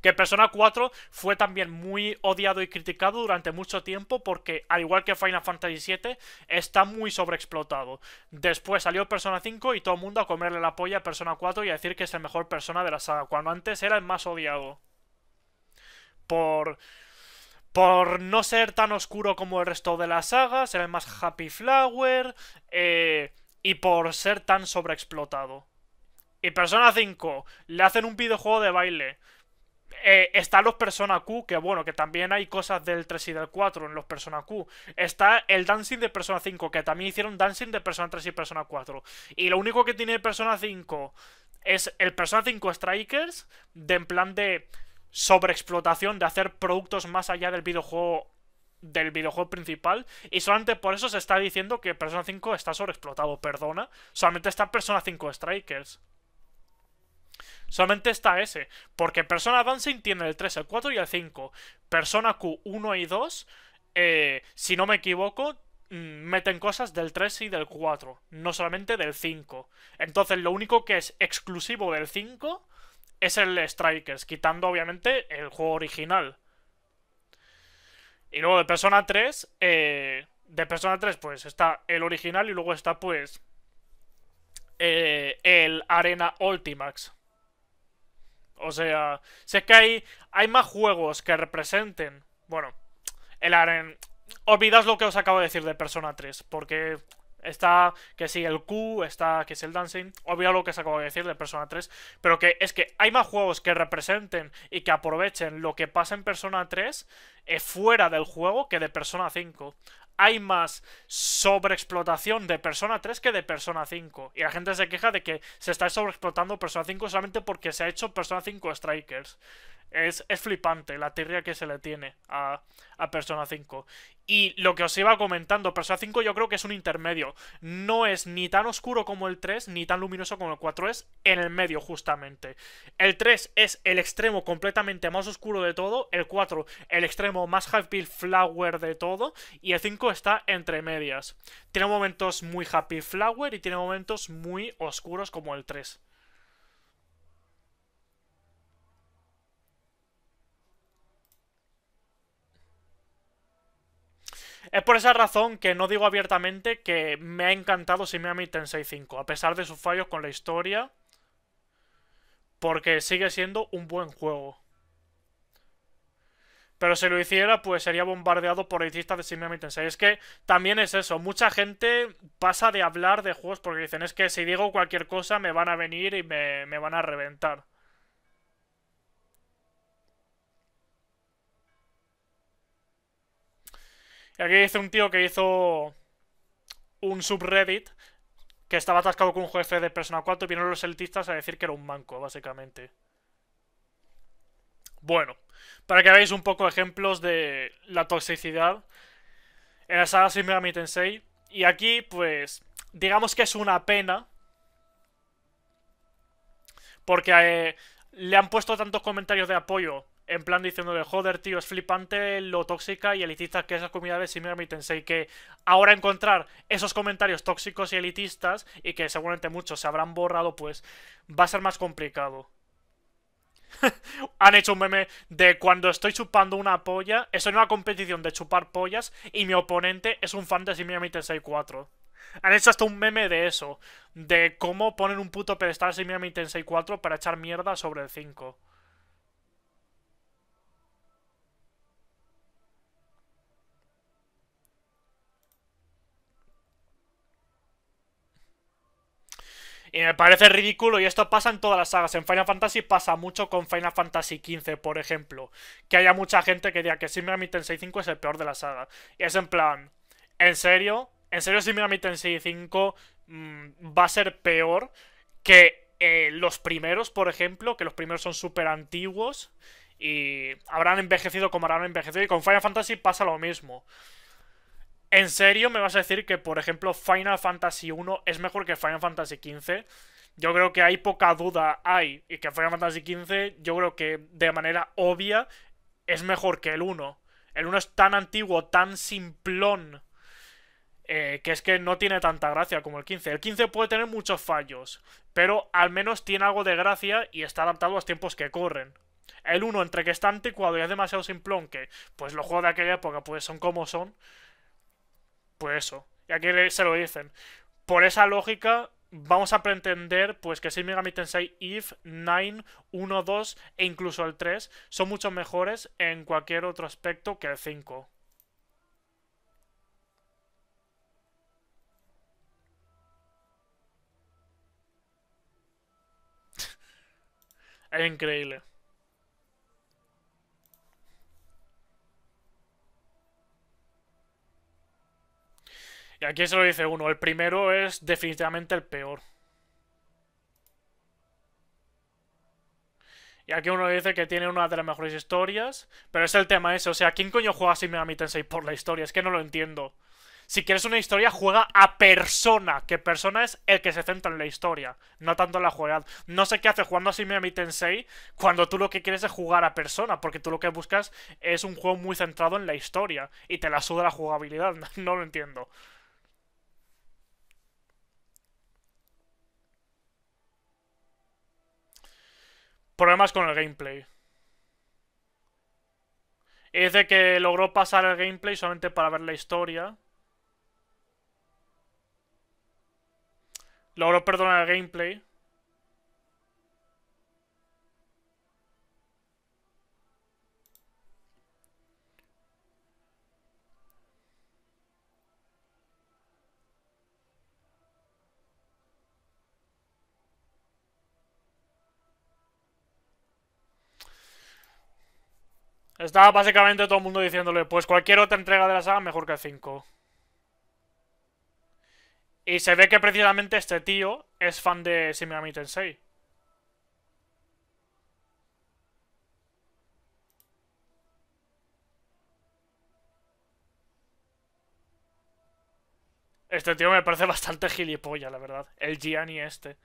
A: Que Persona 4 fue también muy odiado y criticado durante mucho tiempo porque, al igual que Final Fantasy VII, está muy sobreexplotado. Después salió Persona 5 y todo el mundo a comerle la polla a Persona 4 y a decir que es el mejor Persona de la saga, cuando antes era el más odiado por por no ser tan oscuro como el resto de la saga, ser el más happy flower eh, y por ser tan sobreexplotado. Y Persona 5, le hacen un videojuego de baile. Eh, está los Persona Q, que bueno, que también hay cosas del 3 y del 4 en los Persona Q. Está el dancing de Persona 5, que también hicieron dancing de Persona 3 y Persona 4. Y lo único que tiene Persona 5 es el Persona 5 Strikers, de en plan de sobreexplotación de hacer productos más allá del videojuego del videojuego principal y solamente por eso se está diciendo que Persona 5 está sobreexplotado, perdona, solamente está Persona 5 Strikers. Solamente está ese, porque Persona Dancing tiene el 3, el 4 y el 5. Persona Q 1 y 2, eh, si no me equivoco, mm, meten cosas del 3 y del 4, no solamente del 5. Entonces lo único que es exclusivo del 5 es el Strikers, quitando obviamente el juego original. Y luego de Persona 3, eh, de Persona 3 pues está el original y luego está pues eh, el Arena Ultimax. O sea, sé que hay, hay más juegos que representen. Bueno, el Arena... Olvidad lo que os acabo de decir de Persona 3, porque está que sí el Q, está que sí el Dancing, obvio lo que se acaba de decir de Persona 3, pero que es que hay más juegos que representen y que aprovechen lo que pasa en Persona 3 eh, fuera del juego que de Persona 5. Hay más sobreexplotación de Persona 3 que de Persona 5. Y la gente se queja de que se está sobreexplotando Persona 5 solamente porque se ha hecho Persona 5 Strikers. Es, flipante la tirria que se le tiene a, a, Persona 5. Y lo que os iba comentando, Persona 5 yo creo que es un intermedio. No es ni tan oscuro como el 3, ni tan luminoso como el 4. Es en el medio, justamente. El 3 es el extremo completamente más oscuro de todo. El 4, el extremo más happy flower de todo. Y el 5 está entre medias. Tiene momentos muy happy flower y tiene momentos muy oscuros como el 3. Es por esa razón que no digo abiertamente que me ha encantado Shin Tensei V, a pesar de sus fallos con la historia, porque sigue siendo un buen juego. Pero si lo hiciera, pues sería bombardeado por editistas de Shin Tensei. Es que también es eso, mucha gente pasa de hablar de juegos porque dicen, es que si digo cualquier cosa me van a venir y me van a reventar. Y Aquí dice un tío que hizo un subreddit que estaba atascado con un jefe de Persona 4 y vinieron los elitistas a decir que era un manco, básicamente. Bueno, para que veáis un poco ejemplos de la toxicidad en la saga Shin Megami Y aquí, pues, digamos que es una pena porque eh, le han puesto tantos comentarios de apoyo en plan diciéndole, joder, tío, es flipante lo tóxica y elitista que es comunidades comunidad de Shinigami Tensei, que ahora encontrar esos comentarios tóxicos y elitistas, y que seguramente muchos se habrán borrado, pues va a ser más complicado. Han hecho un meme de cuando estoy chupando una polla, eso es una competición de chupar pollas, y mi oponente es un fan de Shinigami Tensei 4. Han hecho hasta un meme de eso, de cómo ponen un puto pedestal Shinigami Tensei 4 para echar mierda sobre el 5. Y me parece ridículo, y esto pasa en todas las sagas. En Final Fantasy pasa mucho con Final Fantasy XV, por ejemplo. Que haya mucha gente que diga que Shin Megami Tensei es el peor de la saga. Y es en plan, ¿en serio? ¿En serio Shin Megami Tensei 5 mm, va a ser peor que eh, los primeros, por ejemplo? Que los primeros son súper antiguos y habrán envejecido como habrán envejecido. Y con Final Fantasy pasa lo mismo. ¿En serio me vas a decir que, por ejemplo, Final Fantasy 1 es mejor que Final Fantasy XV? Yo creo que hay poca duda, hay, y que Final Fantasy XV, yo creo que de manera obvia, es mejor que el 1. El 1 es tan antiguo, tan simplón, eh, que es que no tiene tanta gracia como el 15. El 15 puede tener muchos fallos, pero al menos tiene algo de gracia y está adaptado a los tiempos que corren. El 1, entre que está anticuado y es demasiado simplón, que pues los juegos de aquella época pues son como son, pues eso. Y aquí se lo dicen. Por esa lógica, vamos a pretender pues que 6 Megami Tensei If, 9, 1, 2 e incluso el 3 son mucho mejores en cualquier otro aspecto que el 5. es increíble. Y aquí se lo dice uno, el primero es definitivamente el peor. Y aquí uno dice que tiene una de las mejores historias. Pero es el tema ese. O sea, ¿quién coño juega a Megami Tensei por la historia? Es que no lo entiendo. Si quieres una historia, juega a persona. Que persona es el que se centra en la historia. No tanto en la jugada. No sé qué hace jugando a Shin Tensei cuando tú lo que quieres es jugar a persona. Porque tú lo que buscas es un juego muy centrado en la historia. Y te la suda la jugabilidad. No lo entiendo. problemas con el gameplay. dice que logró pasar el gameplay solamente para ver la historia. Logró perdonar el gameplay. Estaba básicamente todo el mundo diciéndole, pues cualquier otra entrega de la saga mejor que el 5. Y se ve que precisamente este tío es fan de Shin Tensei. Este tío me parece bastante gilipollas, la verdad. El Gianni este.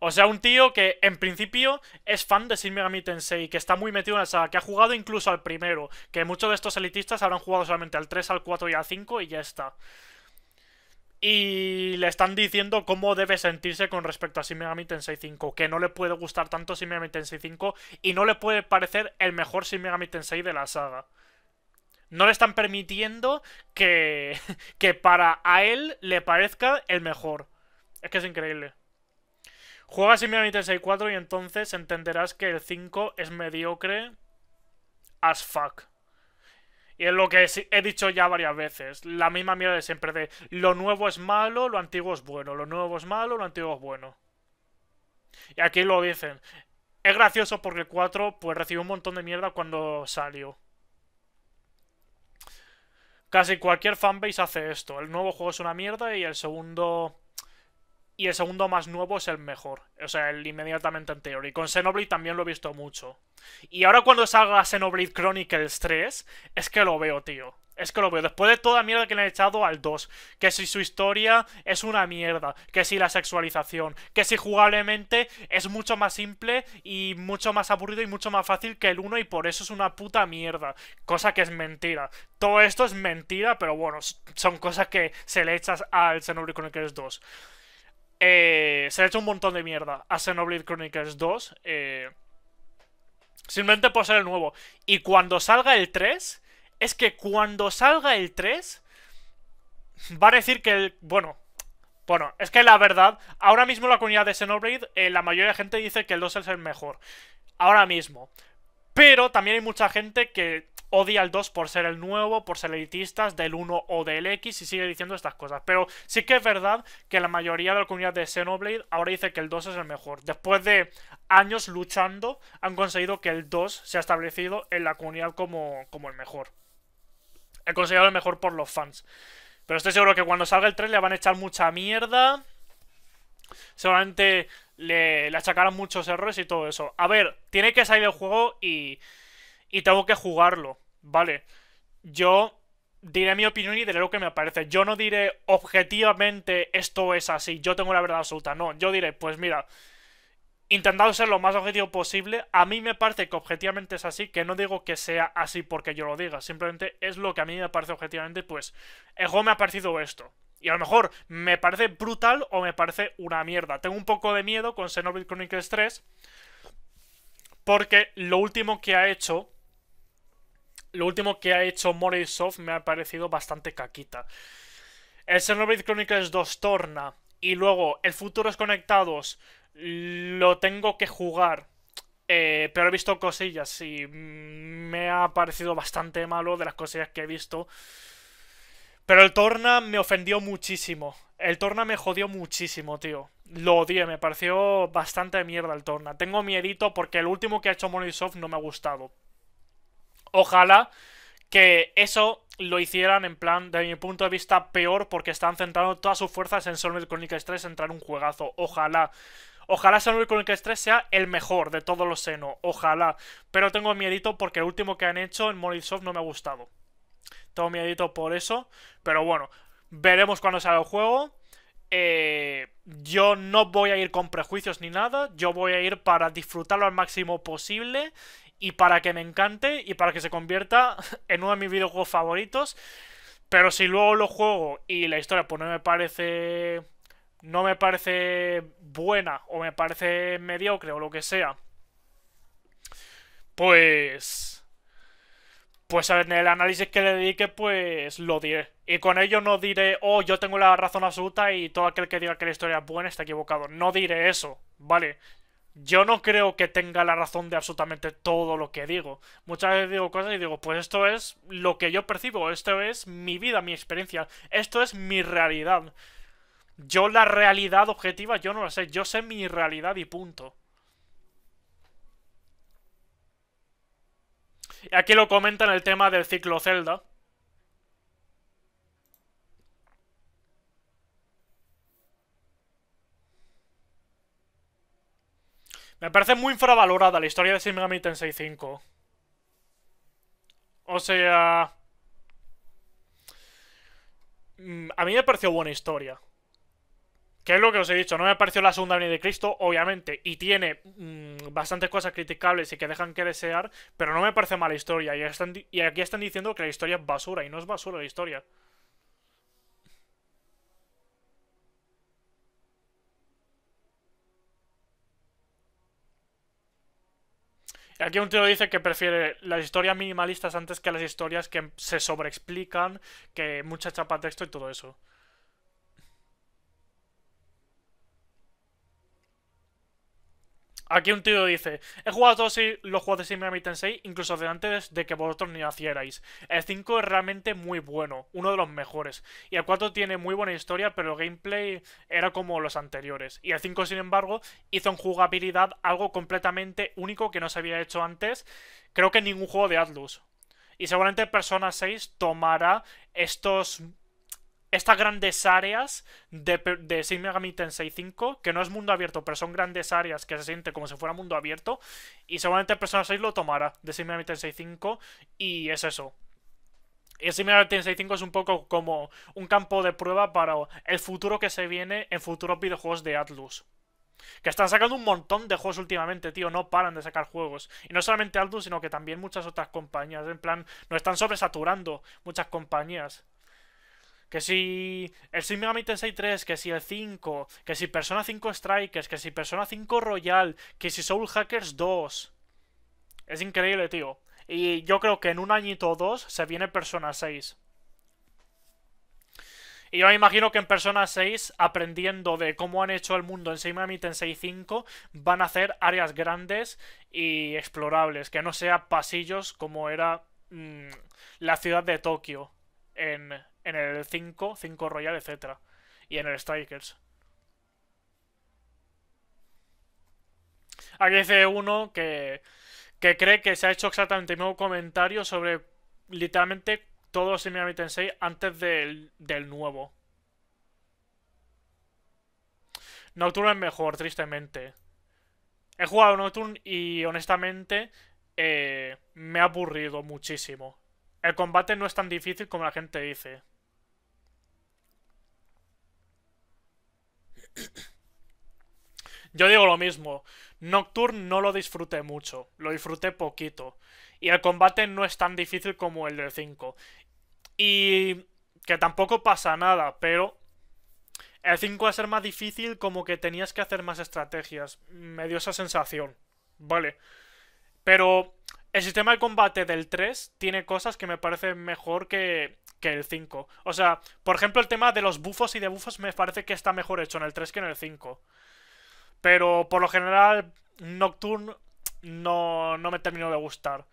A: O sea, un tío que en principio es fan de Shin Megami Tensei, que está muy metido en la saga, que ha jugado incluso al primero, que muchos de estos elitistas habrán jugado solamente al 3, al 4 y al 5 y ya está. Y le están diciendo cómo debe sentirse con respecto a Shin Megami Tensei 5, que no le puede gustar tanto Shin Megami Tensei 5 y no le puede parecer el mejor Shin Megami Tensei de la saga no le están permitiendo que, que para a él le parezca el mejor. Es que es increíble. Juega 64 y entonces entenderás que el 5 es mediocre as fuck. Y es lo que he dicho ya varias veces. La misma mierda de siempre de lo nuevo es malo, lo antiguo es bueno. Lo nuevo es malo, lo antiguo es bueno. Y aquí lo dicen. Es gracioso porque el 4 pues recibió un montón de mierda cuando salió. Casi cualquier fanbase hace esto. El nuevo juego es una mierda y el segundo y el segundo más nuevo es el mejor. O sea, el inmediatamente anterior. Y con Xenoblade también lo he visto mucho. Y ahora cuando salga Xenoblade Chronicles 3, es que lo veo, tío. Es que lo veo. Después de toda mierda que le he echado al 2. Que si su historia es una mierda. Que si la sexualización. Que si jugablemente es mucho más simple y mucho más aburrido y mucho más fácil que el 1 y por eso es una puta mierda. Cosa que es mentira. Todo esto es mentira, pero bueno, son cosas que se le echas al Xenoblade Chronicles 2. Eh, se le ha hecho un montón de mierda a Xenoblade Chronicles 2. Eh, simplemente por ser el nuevo. Y cuando salga el 3, es que cuando salga el 3, va a decir que el. Bueno. Bueno, es que la verdad, ahora mismo la comunidad de Xenoblade, eh, la mayoría de gente dice que el 2 es el mejor. Ahora mismo. Pero también hay mucha gente que odia al 2 por ser el nuevo, por ser elitistas, del 1 o del X y sigue diciendo estas cosas. Pero sí que es verdad que la mayoría de la comunidad de Xenoblade ahora dice que el 2 es el mejor. Después de años luchando, han conseguido que el 2 se ha establecido en la comunidad como, como el mejor. He conseguido el mejor por los fans. Pero estoy seguro que cuando salga el 3 le van a echar mucha mierda. Seguramente le, le achacarán muchos errores y todo eso. A ver, tiene que salir el juego y y tengo que jugarlo, ¿vale? Yo diré mi opinión y diré lo que me parece. Yo no diré objetivamente esto es así, yo tengo la verdad absoluta, no. Yo diré, pues mira, intentado ser lo más objetivo posible, a mí me parece que objetivamente es así, que no digo que sea así porque yo lo diga, simplemente es lo que a mí me parece objetivamente, pues el juego me ha parecido esto. Y a lo mejor me parece brutal o me parece una mierda. Tengo un poco de miedo con Xenoblade Chronicles 3 porque lo último que ha hecho lo último que ha hecho Morisoft me ha parecido bastante caquita. El Xenoblade Chronicles 2 torna y luego el es Conectados lo tengo que jugar. Eh, pero he visto cosillas y me ha parecido bastante malo de las cosillas que he visto. Pero el Torna me ofendió muchísimo. El Torna me jodió muchísimo, tío. Lo odié, me pareció bastante mierda el Torna. Tengo miedito porque el último que ha hecho Soft no me ha gustado. Ojalá que eso lo hicieran en plan, De mi punto de vista, peor porque están centrando todas sus fuerzas en Solid Chronicles 3 entrar un juegazo. Ojalá. Ojalá Sonic Chronicles 3 sea el mejor de todos los senos... Ojalá. Pero tengo miedito porque el último que han hecho en Soft no me ha gustado. Tengo miedito por eso. Pero bueno, veremos cuando salga el juego. Eh, yo no voy a ir con prejuicios ni nada. Yo voy a ir para disfrutarlo al máximo posible y para que me encante y para que se convierta en uno de mis videojuegos favoritos. Pero si luego lo juego y la historia pues no me parece no me parece buena o me parece mediocre o lo que sea, pues pues en el análisis que le dedique pues lo diré. Y con ello no diré, "Oh, yo tengo la razón absoluta y todo aquel que diga que la historia es buena está equivocado." No diré eso, ¿vale? yo no creo que tenga la razón de absolutamente todo lo que digo. Muchas veces digo cosas y digo, pues esto es lo que yo percibo, esto es mi vida, mi experiencia, esto es mi realidad. Yo la realidad objetiva, yo no la sé, yo sé mi realidad y punto. Y aquí lo comentan el tema del ciclo Zelda. Me parece muy infravalorada la historia de Shin en Tensei 5. O sea... Mm, a mí me pareció buena historia. Que es lo que os he dicho, no me pareció la segunda venida de Cristo, obviamente, y tiene mm, bastantes cosas criticables y que dejan que desear, pero no me parece mala historia. y aquí están diciendo que la historia es basura, y no es basura la historia. Aquí un tío dice que prefiere las historias minimalistas antes que las historias que se sobreexplican, que mucha chapa texto y todo eso. Aquí un tío dice, he jugado todos los juegos de Shin Megami 6, incluso de antes de que vosotros ni nacierais. El 5 es realmente muy bueno, uno de los mejores. Y el 4 tiene muy buena historia, pero el gameplay era como los anteriores. Y el 5, sin embargo, hizo en jugabilidad algo completamente único que no se había hecho antes, creo que en ningún juego de Atlus. Y seguramente Persona 6 tomará estos estas grandes áreas de, de Shin Megami Tensei que no es mundo abierto, pero son grandes áreas que se siente como si fuera mundo abierto, y seguramente Persona 6 lo tomará de Shin Megami Tensei y es eso. Y el Megami Tensei es un poco como un campo de prueba para el futuro que se viene en futuros videojuegos de Atlus. Que están sacando un montón de juegos últimamente, tío. No paran de sacar juegos. Y no solamente Atlus, sino que también muchas otras compañías. En plan, nos están sobresaturando muchas compañías que si el 6 Megami 3, que si el 5, que si Persona 5 Strikers, que si Persona 5 Royal, que si Soul Hackers 2. Es increíble, tío. Y yo creo que en un añito o dos se viene Persona 6. Y yo me imagino que en Persona 6, aprendiendo de cómo han hecho el mundo en 6 Megami 65 5, van a hacer áreas grandes y explorables, que no sea pasillos como era mm, la ciudad de Tokio en, el 5, 5 Royal, etc. Y en el Strikers. Aquí dice uno que, que cree que se ha hecho exactamente el mismo comentario sobre literalmente todos los Miami Tensei antes del, del nuevo. Nocturne es mejor, tristemente. He jugado Nocturne y honestamente eh, me ha aburrido muchísimo. El combate no es tan difícil como la gente dice. Yo digo lo mismo. Nocturne no lo disfruté mucho. Lo disfruté poquito. Y el combate no es tan difícil como el del 5. Y que tampoco pasa nada, pero el 5 a ser más difícil como que tenías que hacer más estrategias. Me dio esa sensación. Vale. Pero el sistema de combate del 3 tiene cosas que me parecen mejor que, que el 5. O sea, por ejemplo, el tema de los bufos y de bufos me parece que está mejor hecho en el 3 que en el 5. Pero por lo general, Nocturne no, me terminó de gustar.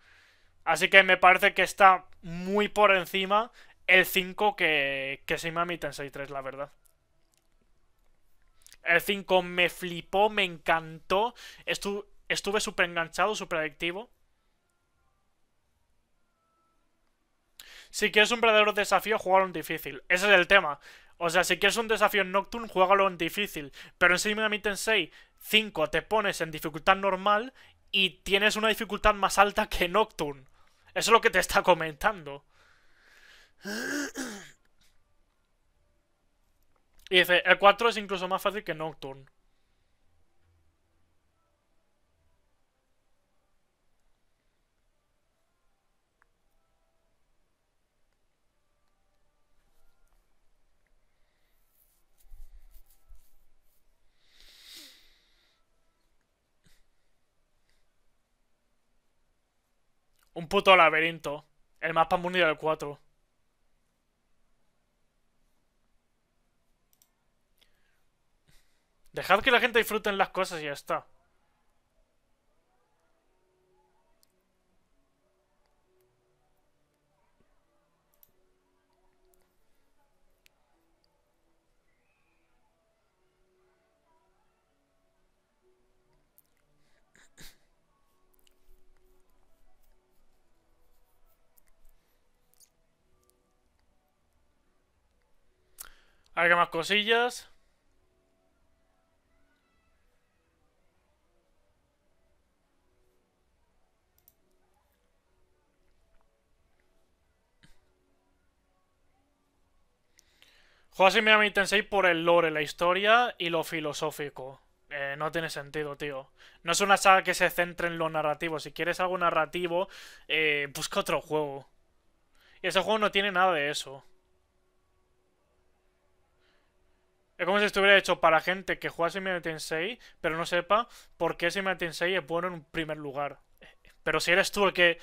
A: Así que me parece que está muy por encima el 5 que, que en Tensei 3, la verdad. El 5 me flipó, me encantó. estuve súper enganchado, súper adictivo. si quieres un verdadero desafío, juégalo en difícil. Ese es el tema. O sea, si quieres un desafío en Nocturne, juégalo en difícil. Pero en Shin en 6, 5 te pones en dificultad normal y tienes una dificultad más alta que Nocturne. Eso es lo que te está comentando. Y dice, el 4 es incluso más fácil que Nocturne. Un puto laberinto. El mapa mundial del 4. Dejad que la gente disfrute las cosas y ya está. Hay más cosillas. Juego así Megami 6 por el lore, la historia y lo filosófico. Eh, no tiene sentido, tío. No es una saga que se centre en lo narrativo. Si quieres algo narrativo, eh, busca otro juego. Y ese juego no tiene nada de eso. Es como si estuviera hecho para gente que juega en 6, pero no sepa por qué meten 6 es bueno en un primer lugar. Pero si eres tú el que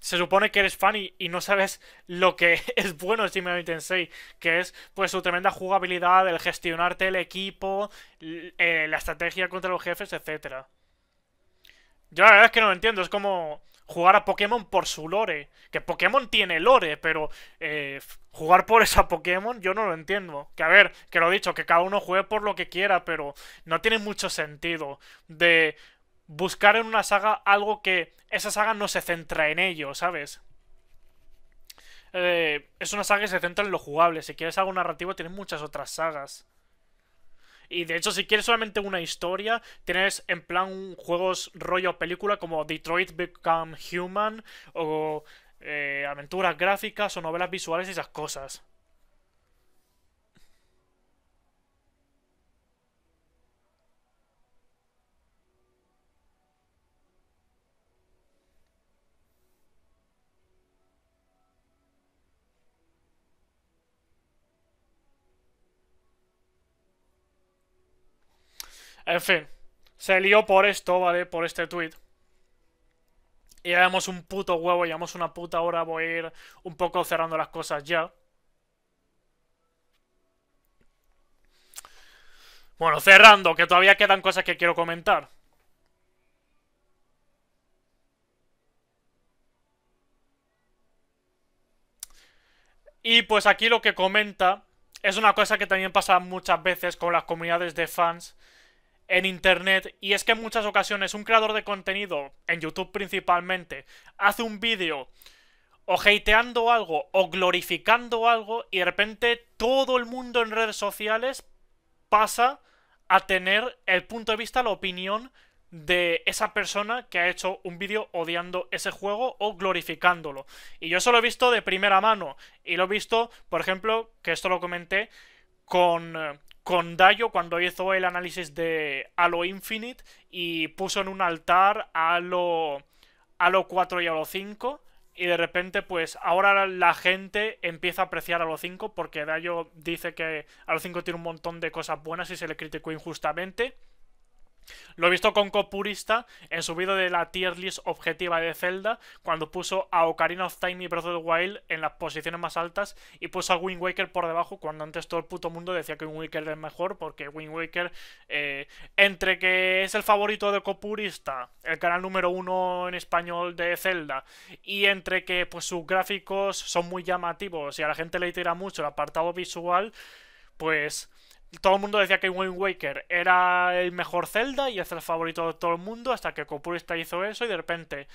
A: se supone que eres fan y, no sabes lo que es bueno en 6, que es pues su tremenda jugabilidad, el gestionarte el equipo, eh, la estrategia contra los jefes, etc. Yo la verdad es que no lo entiendo, es como jugar a Pokémon por su lore. Que Pokémon tiene lore, pero eh, jugar por esa Pokémon yo no lo entiendo. Que a ver, que lo he dicho, que cada uno juegue por lo que quiera, pero no tiene mucho sentido de buscar en una saga algo que esa saga no se centra en ello, ¿sabes? Eh, es una saga que se centra en lo jugable. Si quieres algo narrativo, tienes muchas otras sagas. Y de hecho, si quieres solamente una historia, tienes en plan juegos rollo película como Detroit Become Human o eh, aventuras gráficas o novelas visuales y esas cosas. En fin, se lió por esto, ¿vale? Por este tweet. Y llevamos un puto huevo, llevamos una puta hora, voy a ir un poco cerrando las cosas ya. Bueno, cerrando, que todavía quedan cosas que quiero comentar. Y pues aquí lo que comenta es una cosa que también pasa muchas veces con las comunidades de fans en Internet y es que en muchas ocasiones un creador de contenido, en YouTube principalmente, hace un vídeo o hateando algo o glorificando algo y de repente todo el mundo en redes sociales pasa a tener el punto de vista, la opinión de esa persona que ha hecho un vídeo odiando ese juego o glorificándolo. Y yo eso lo he visto de primera mano y lo he visto, por ejemplo, que esto lo comenté con eh, con Dayo cuando hizo el análisis de Halo Infinite y puso en un altar a Halo, Halo 4 y lo 5. Y de repente, pues ahora la gente empieza a apreciar a lo 5 porque Dayo dice que a lo 5 tiene un montón de cosas buenas y se le criticó injustamente. Lo he visto con Copurista en su de la tier list objetiva de Zelda, cuando puso a Ocarina of Time y Breath of the Wild en las posiciones más altas y puso a Wind Waker por debajo, cuando antes todo el puto mundo decía que Wind Waker es mejor, porque Wind Waker, eh, entre que es el favorito de Copurista, el canal número uno en español de Zelda, y entre que pues, sus gráficos son muy llamativos y a la gente le tira mucho el apartado visual, pues todo el mundo decía que Win Waker era el mejor Zelda y es el favorito de todo el mundo hasta que Copurista hizo eso y de repente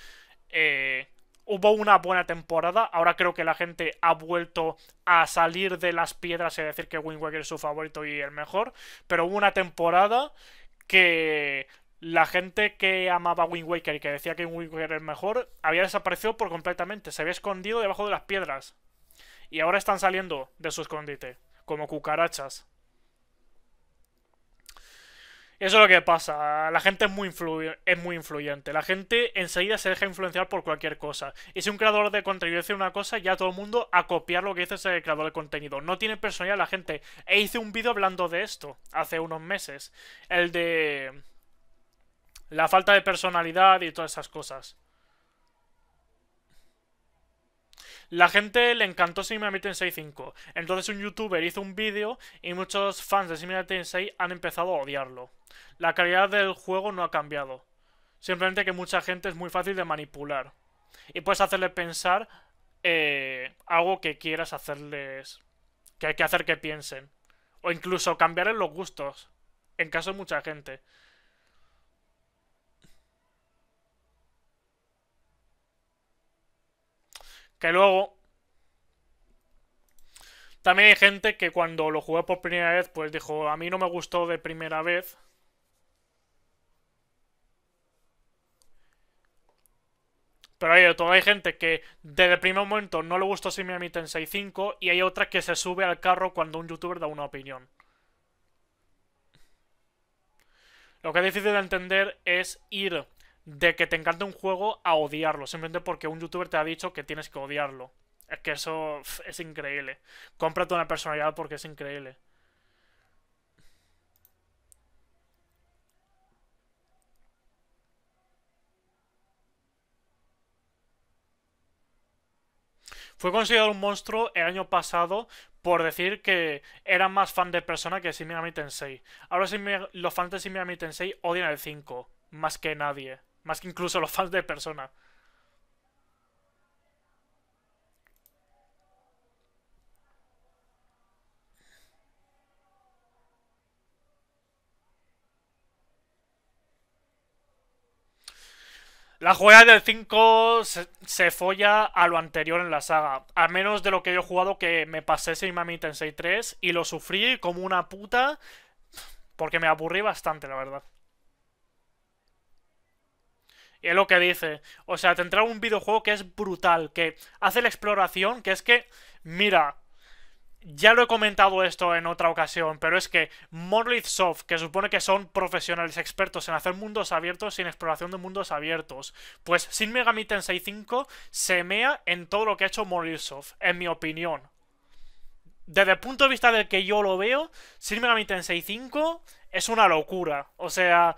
A: eh, hubo una buena temporada. Ahora creo que la gente ha vuelto a salir de las piedras y decir que Wind Waker es su favorito y el mejor. Pero hubo una temporada que la gente que amaba Wind Waker y que decía que Wind Waker era el mejor había desaparecido por completamente. Se había escondido debajo de las piedras. Y ahora están saliendo de su escondite, como cucarachas. Eso es lo que pasa. La gente es muy, es muy influyente. La gente enseguida se deja influenciar por cualquier cosa. Y si un creador de contenido dice una cosa, ya todo el mundo a copiar lo que dice ese creador de contenido. No tiene personalidad la gente. E hice un vídeo hablando de esto hace unos meses. El de la falta de personalidad y todas esas cosas. La gente le encantó Simulator 6.5. Entonces un youtuber hizo un vídeo y muchos fans de Simulator 6 han empezado a odiarlo. La calidad del juego no ha cambiado. Simplemente que mucha gente es muy fácil de manipular. Y puedes hacerle pensar eh, algo que quieras hacerles... Que hay que hacer que piensen. O incluso cambiarles los gustos. En caso de mucha gente. Que luego. También hay gente que cuando lo jugué por primera vez, pues dijo, a mí no me gustó de primera vez. Pero hay hay gente que desde el primer momento no le gustó si en 6 5 y hay otra que se sube al carro cuando un youtuber da una opinión. Lo que es difícil de entender es ir de que te encante un juego a odiarlo, simplemente porque un youtuber te ha dicho que tienes que odiarlo. Es que eso es increíble. Cómprate una personalidad porque es increíble. Fue considerado un monstruo el año pasado por decir que era más fan de Persona que de Shin Megami Tensei. Ahora los fans de Shin Megami Tensei odian el 5, más que nadie. Más que incluso los fans de Persona. La jugada del 5 se, folla a lo anterior en la saga. A menos de lo que yo he jugado que me pasé Sin Mami 6 3 y lo sufrí como una puta porque me aburrí bastante, la verdad es lo que dice. O sea, tendrá un videojuego que es brutal, que hace la exploración, que es que, mira, ya lo he comentado esto en otra ocasión, pero es que Monolith Soft, que supone que son profesionales expertos en hacer mundos abiertos sin exploración de mundos abiertos, pues Sin Megami en 6.5 se mea en todo lo que ha hecho Monolith Soft, en mi opinión. Desde el punto de vista del que yo lo veo, Sin Megami en 6.5 es una locura. O sea,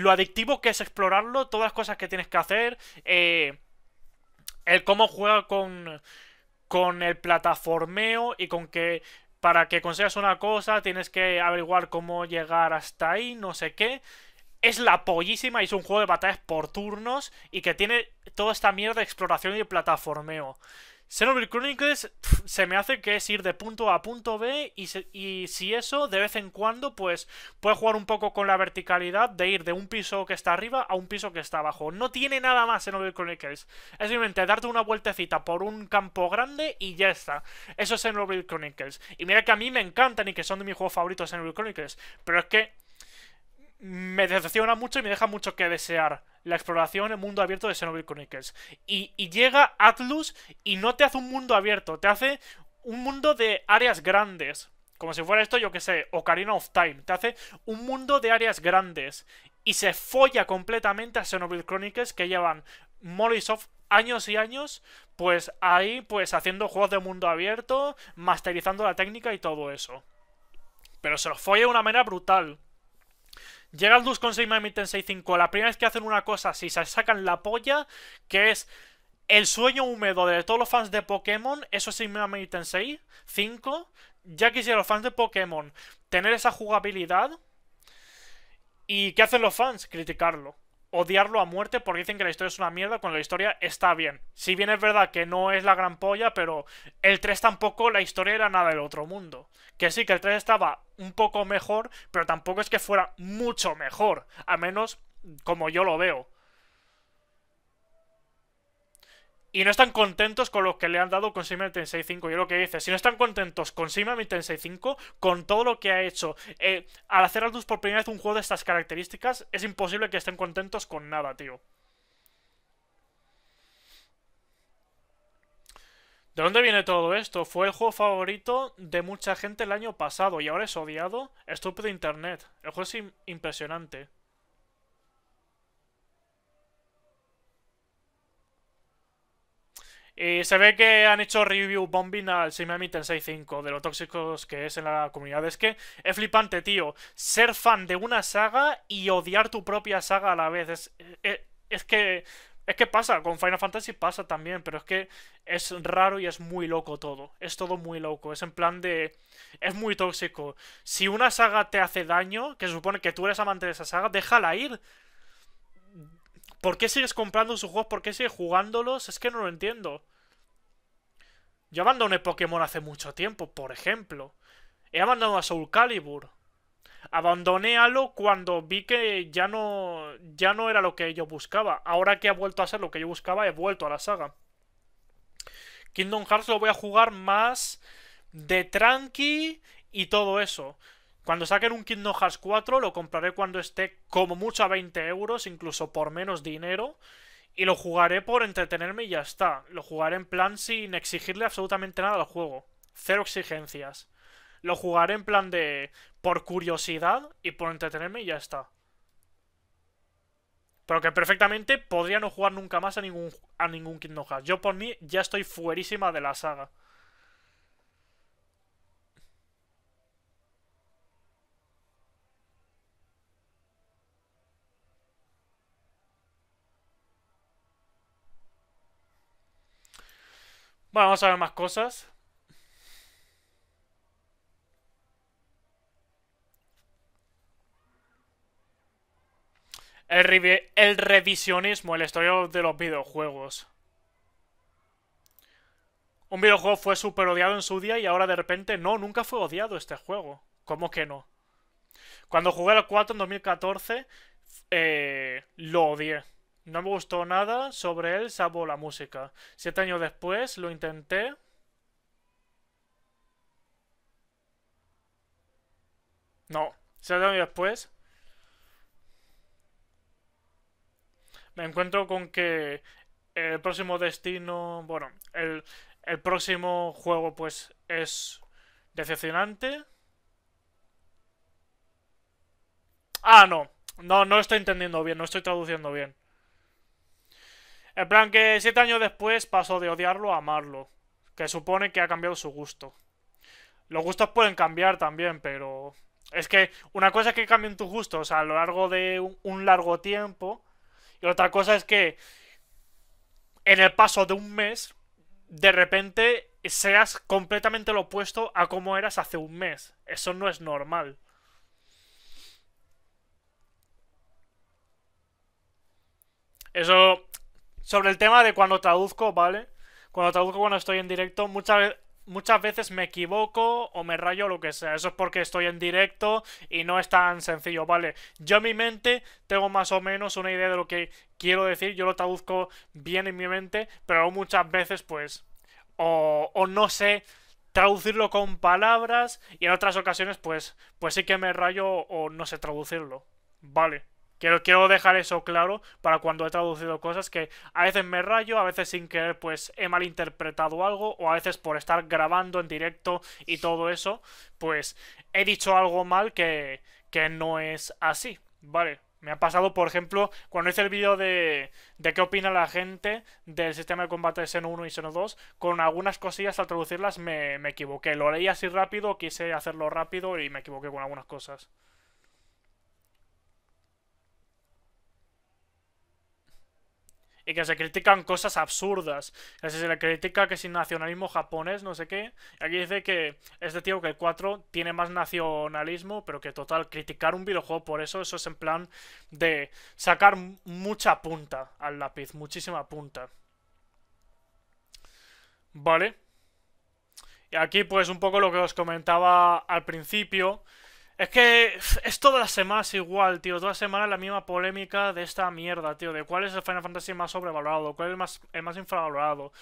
A: lo adictivo que es explorarlo, todas las cosas que tienes que hacer, eh, el cómo juega con, con el plataformeo y con que para que consigas una cosa tienes que averiguar cómo llegar hasta ahí, no sé qué. Es la pollísima y es un juego de batallas por turnos y que tiene toda esta mierda de exploración y de plataformeo. Xenoblade Chronicles se me hace que es ir de punto A a punto B y, si eso, de vez en cuando, pues puedes jugar un poco con la verticalidad de ir de un piso que está arriba a un piso que está abajo. No tiene nada más Xenoblade Chronicles. Es simplemente darte una vueltecita por un campo grande y ya está. Eso es Xenoblade Chronicles. Y mira que a mí me encantan y que son de mis juegos favoritos Xenoblade Chronicles, pero es que me decepciona mucho y me deja mucho que desear la exploración en el mundo abierto de Xenoblade Chronicles. Y, llega Atlus y no te hace un mundo abierto, te hace un mundo de áreas grandes. Como si fuera esto, yo que sé, Ocarina of Time. Te hace un mundo de áreas grandes. Y se folla completamente a Xenoblade Chronicles que llevan Molisoft años y años, pues ahí, pues haciendo juegos de mundo abierto, masterizando la técnica y todo eso. Pero se los folla de una manera brutal. Llega el dos con Seimami Tensei 5, la primera vez que hacen una cosa si se sacan la polla, que es el sueño húmedo de todos los fans de Pokémon, eso es Seimami Tensei 5. Ya quisiera los fans de Pokémon tener esa jugabilidad. ¿Y qué hacen los fans? Criticarlo odiarlo a muerte porque dicen que la historia es una mierda, cuando la historia está bien. Si bien es verdad que no es la gran polla, pero el 3 tampoco la historia era nada del otro mundo. Que sí, que el 3 estaba un poco mejor, pero tampoco es que fuera mucho mejor, a menos como yo lo veo. Y no están contentos con lo que le han dado con Sima Tensei 5. Yo lo que dice, si no están contentos con Sima Tensei 5, con todo lo que ha hecho, eh, al hacer Aldus por primera vez un juego de estas características, es imposible que estén contentos con nada, tío. ¿De dónde viene todo esto? Fue el juego favorito de mucha gente el año pasado y ahora es odiado. Estúpido internet. El juego es impresionante. Y se ve que han hecho review bombing al Shinigami Tensei 5, de lo tóxicos que es en la comunidad. Es que es flipante, tío, ser fan de una saga y odiar tu propia saga a la vez. Eh, eh, es, que es que pasa, con Final Fantasy pasa también, pero es que es raro y es muy loco todo. Es todo muy loco, es en plan de... Es muy tóxico. Si una saga te hace daño, que se supone que tú eres amante de esa saga, déjala ir. ¿Por qué sigues comprando sus juegos? ¿Por qué sigues jugándolos? Es que no lo entiendo. Yo abandoné Pokémon hace mucho tiempo, por ejemplo. He abandonado a Soul Calibur. Abandoné lo cuando vi que ya no, ya no era lo que yo buscaba. Ahora que ha vuelto a ser lo que yo buscaba, he vuelto a la saga. Kingdom Hearts lo voy a jugar más de tranqui y todo eso. Cuando saquen un Kingdom Hearts 4 lo compraré cuando esté como mucho a 20 euros, incluso por menos dinero. Y lo jugaré por entretenerme y ya está. Lo jugaré en plan sin exigirle absolutamente nada al juego. Cero exigencias. Lo jugaré en plan de... por curiosidad y por entretenerme y ya está. Pero que perfectamente podría no jugar nunca más a ningún, a ningún Kingdom Hearts. Yo por mí ya estoy fuerísima de la saga. Bueno, vamos a ver más cosas. El, revisionismo, el historia de los videojuegos. Un videojuego fue súper odiado en su día y ahora de repente no, nunca fue odiado este juego. ¿Cómo que no? Cuando jugué al 4 en 2014, eh, lo odié. No me gustó nada sobre él, salvo la música. Siete años después lo intenté. No, siete años después. Me encuentro con que el próximo destino, bueno, el, el próximo juego pues es decepcionante. Ah, no, no, no estoy entendiendo bien, no estoy traduciendo bien. En plan que siete años después pasó de odiarlo a amarlo, que supone que ha cambiado su gusto. Los gustos pueden cambiar también, pero es que una cosa es que cambien tus gustos a lo largo de un largo tiempo y otra cosa es que en el paso de un mes de repente seas completamente lo opuesto a como eras hace un mes. Eso no es normal. Eso sobre el tema de cuando traduzco, ¿vale? Cuando traduzco cuando estoy en directo, muchas, muchas veces me equivoco o me rayo lo que sea. Eso es porque estoy en directo y no es tan sencillo, ¿vale? Yo en mi mente tengo más o menos una idea de lo que quiero decir, yo lo traduzco bien en mi mente, pero muchas veces pues o, o no sé traducirlo con palabras y en otras ocasiones pues pues sí que me rayo o no sé traducirlo. Vale. Quiero, dejar eso claro para cuando he traducido cosas que a veces me rayo, a veces sin querer pues he malinterpretado algo o a veces por estar grabando en directo y todo eso, pues he dicho algo mal que, no es así, ¿vale? Me ha pasado, por ejemplo, cuando hice el vídeo de, de qué opina la gente del sistema de combate de Seno 1 y Seno 2, con algunas cosillas al traducirlas me, me equivoqué. Lo leí así rápido, quise hacerlo rápido y me equivoqué con algunas cosas. y que se critican cosas absurdas. así se le critica que sin nacionalismo japonés, no sé qué. Y aquí dice que este tío que el 4 tiene más nacionalismo, pero que total, criticar un videojuego por eso, eso es en plan de sacar mucha punta al lápiz, muchísima punta. Vale. Y aquí pues un poco lo que os comentaba al principio, es que es todas las semanas igual, tío. Todas las semanas la misma polémica de esta mierda, tío. De cuál es el Final Fantasy más sobrevalorado, cuál es el más, más infravalorado.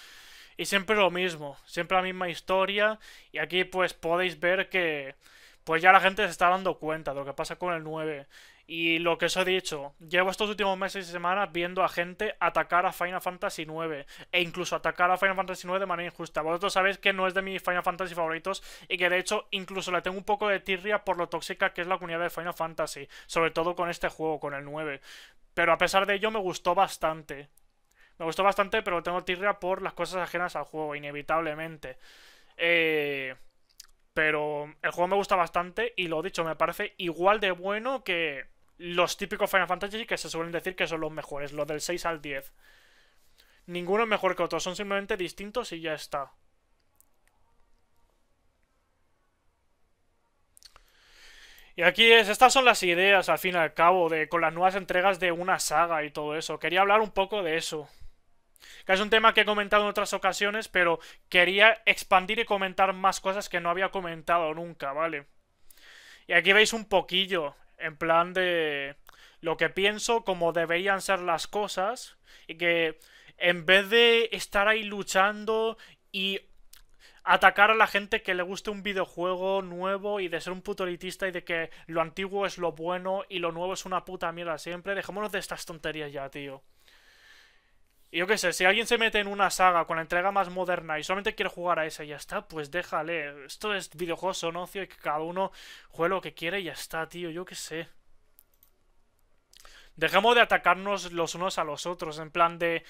A: Y siempre lo mismo, siempre la misma historia. Y aquí pues podéis ver que pues ya la gente se está dando cuenta de lo que pasa con el 9. Y lo que os he dicho, llevo estos últimos meses y semanas viendo a gente atacar a Final Fantasy IX e incluso atacar a Final Fantasy IX de manera injusta. Vosotros sabéis que no es de mis Final Fantasy favoritos y que de hecho incluso le tengo un poco de tirria por lo tóxica que es la comunidad de Final Fantasy, sobre todo con este juego, con el 9. Pero a pesar de ello me gustó bastante. Me gustó bastante, pero tengo tirria por las cosas ajenas al juego, inevitablemente. Eh... Pero el juego me gusta bastante y lo dicho, me parece igual de bueno que los típicos Final Fantasy que se suelen decir que son los mejores, los del 6 al 10. Ninguno es mejor que otro, son simplemente distintos y ya está. Y aquí es, estas son las ideas al fin y al cabo, de, con las nuevas entregas de una saga y todo eso. Quería hablar un poco de eso. Que es un tema que he comentado en otras ocasiones, pero quería expandir y comentar más cosas que no había comentado nunca, ¿vale? Y aquí veis un poquillo en plan de lo que pienso, como deberían ser las cosas. Y que en vez de estar ahí luchando y atacar a la gente que le guste un videojuego nuevo y de ser un puto elitista y de que lo antiguo es lo bueno y lo nuevo es una puta mierda siempre, dejémonos de estas tonterías ya, tío yo qué sé, si alguien se mete en una saga con la entrega más moderna y solamente quiere jugar a esa y ya está, pues déjale. Esto es videojuegos son ocio y que cada uno juegue lo que quiere y ya está, tío. Yo qué sé. Dejemos de atacarnos los unos a los otros, en plan de...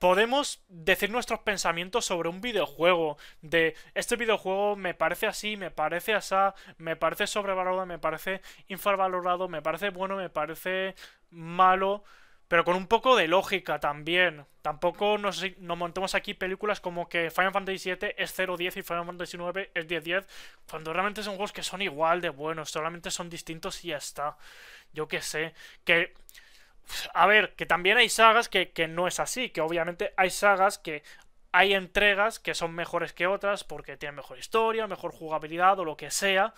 A: Podemos decir nuestros pensamientos sobre un videojuego, de este videojuego me parece así, me parece asá, me parece sobrevalorado, me parece infravalorado, me parece bueno, me parece malo pero con un poco de lógica también. Tampoco nos, montemos aquí películas como que Final Fantasy VII es 0.10 y Final Fantasy IX es 10-10. cuando realmente son juegos que son igual de buenos, solamente son distintos y ya está. Yo qué sé, que... A ver, que también hay sagas que, no es así, que obviamente hay sagas que hay entregas que son mejores que otras porque tienen mejor historia, mejor jugabilidad o lo que sea.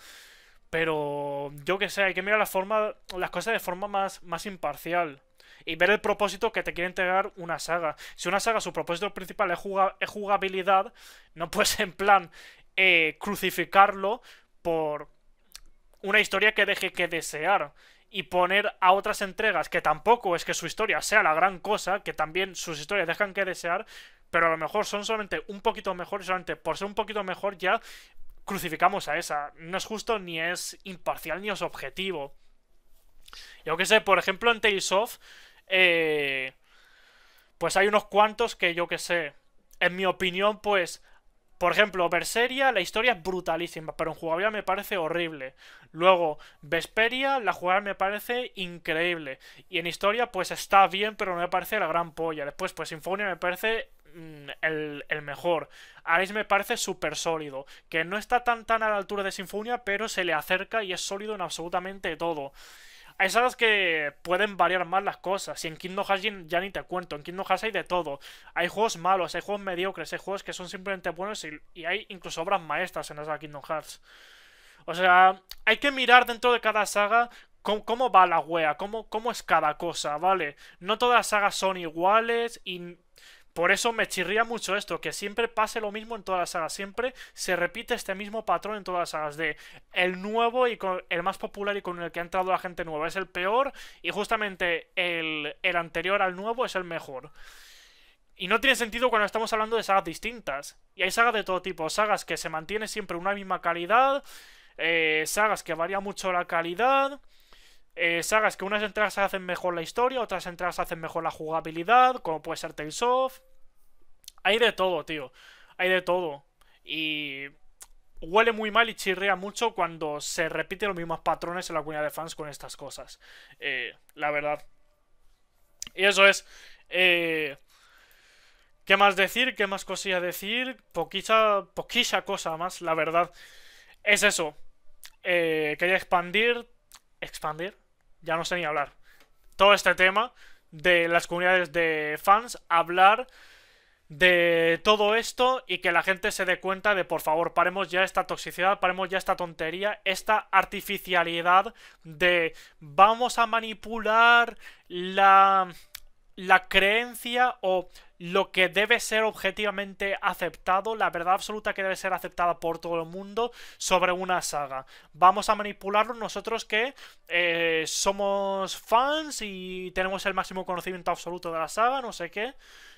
A: Pero yo que sé, hay que mirar la forma, las cosas de forma más, más imparcial y ver el propósito que te quiere entregar una saga. Si una saga, su propósito principal es, jugabilidad, no puedes en plan eh, crucificarlo por una historia que deje que desear y poner a otras entregas que tampoco es que su historia sea la gran cosa, que también sus historias dejan que desear, pero a lo mejor son solamente un poquito mejor y solamente por ser un poquito mejor ya crucificamos a esa. No es justo ni es imparcial ni es objetivo. Yo que sé, por ejemplo, en Tales of, eh, pues hay unos cuantos que yo que sé, en mi opinión, pues, por ejemplo, Berseria, la historia es brutalísima, pero en jugabilidad me parece horrible. Luego, Vesperia, la jugabilidad me parece increíble. Y en historia, pues está bien, pero no me parece la gran polla. Después, pues Sinfonia me parece mm, el, el, mejor. Ares me parece súper sólido. Que no está tan tan a la altura de Sinfonia, pero se le acerca y es sólido en absolutamente todo. Hay sagas que pueden variar más las cosas. Y en Kingdom Hearts ya ni te cuento. En Kingdom Hearts hay de todo. Hay juegos malos, hay juegos mediocres, hay juegos que son simplemente buenos y, hay incluso obras maestras en esa saga Kingdom Hearts. O sea, hay que mirar dentro de cada saga cómo, va la wea, cómo, cómo es cada cosa, ¿vale? No todas las sagas son iguales y por eso me chirría mucho esto, que siempre pase lo mismo en todas las sagas, siempre se repite este mismo patrón en todas las sagas, de el nuevo y con, el más popular y con el que ha entrado la gente nueva es el peor y justamente el, anterior al nuevo es el mejor. Y no tiene sentido cuando estamos hablando de sagas distintas. Y hay sagas de todo tipo, sagas que se mantiene siempre una misma calidad, eh, sagas que varía mucho la calidad, eh, sagas que unas entradas hacen mejor la historia, otras entradas hacen mejor la jugabilidad, como puede ser Tales of. Hay de todo, tío. Hay de todo. Y huele muy mal y chirrea mucho cuando se repiten los mismos patrones en la comunidad de fans con estas cosas. Eh, la verdad. Y eso es. Eh, ¿Qué más decir? ¿Qué más cosilla decir? Poquita, cosa más, la verdad. Es eso. Eh, quería expandir. Expandir ya no sé ni hablar. Todo este tema de las comunidades de fans, hablar de todo esto y que la gente se dé cuenta de por favor, paremos ya esta toxicidad, paremos ya esta tontería, esta artificialidad de vamos a manipular la, la creencia o lo que debe ser objetivamente aceptado, la verdad absoluta que debe ser aceptada por todo el mundo sobre una saga. Vamos a manipularlo nosotros que eh, somos fans y tenemos el máximo conocimiento absoluto de la saga, no sé qué.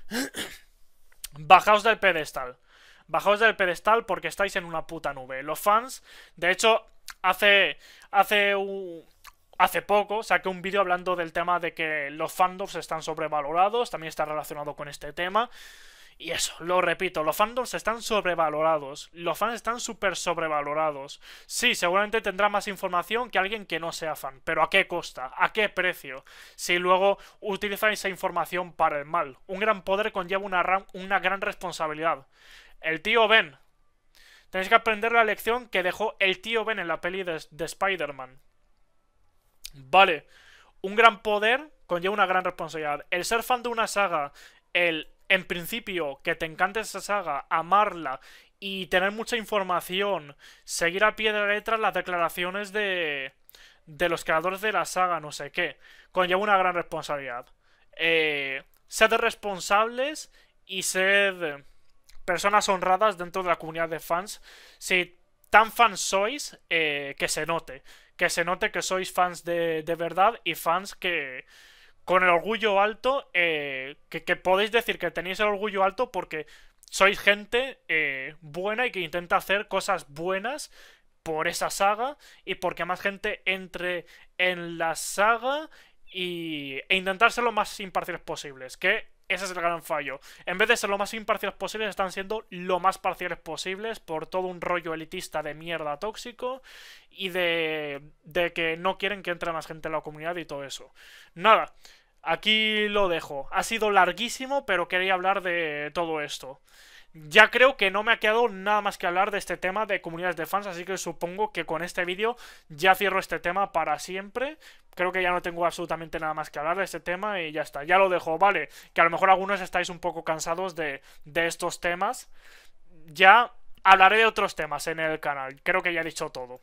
A: Bajaos del pedestal. Bajaos del pedestal porque estáis en una puta nube. Los fans, de hecho, hace, hace un, hace poco saqué un vídeo hablando del tema de que los fandoms están sobrevalorados, también está relacionado con este tema. Y eso, lo repito, los fandoms están sobrevalorados, los fans están súper sobrevalorados. Sí, seguramente tendrá más información que alguien que no sea fan, pero ¿a qué costa? ¿A qué precio? Si luego utilizan esa información para el mal. Un gran poder conlleva una, gran responsabilidad. El tío Ben. Tenéis que aprender la lección que dejó el tío Ben en la peli de, de Spider-Man. Vale, un gran poder conlleva una gran responsabilidad. El ser fan de una saga, el, en principio, que te encante esa saga, amarla y tener mucha información, seguir a pie de letra las declaraciones de, de los creadores de la saga, no sé qué, conlleva una gran responsabilidad. Eh, sed responsables y sed personas honradas dentro de la comunidad de fans. Si tan fans sois eh, que se note. Que se note que sois fans de, verdad y fans que con el orgullo alto, eh, que, podéis decir que tenéis el orgullo alto porque sois gente eh, buena y que intenta hacer cosas buenas por esa saga y porque más gente entre en la saga e intentar ser lo más imparciales posibles. Que ese es el gran fallo. En vez de ser lo más imparciales posibles, están siendo lo más parciales posibles por todo un rollo elitista de mierda tóxico y de, de que no quieren que entre más gente en la comunidad y todo eso. Nada, aquí lo dejo. Ha sido larguísimo, pero quería hablar de todo esto. Ya creo que no me ha quedado nada más que hablar de este tema de comunidades de fans, así que supongo que con este vídeo ya cierro este tema para siempre. Creo que ya no tengo absolutamente nada más que hablar de este tema y ya está, ya lo dejo, vale. Que a lo mejor algunos estáis un poco cansados de, estos temas. Ya hablaré de otros temas en el canal, creo que ya he dicho todo.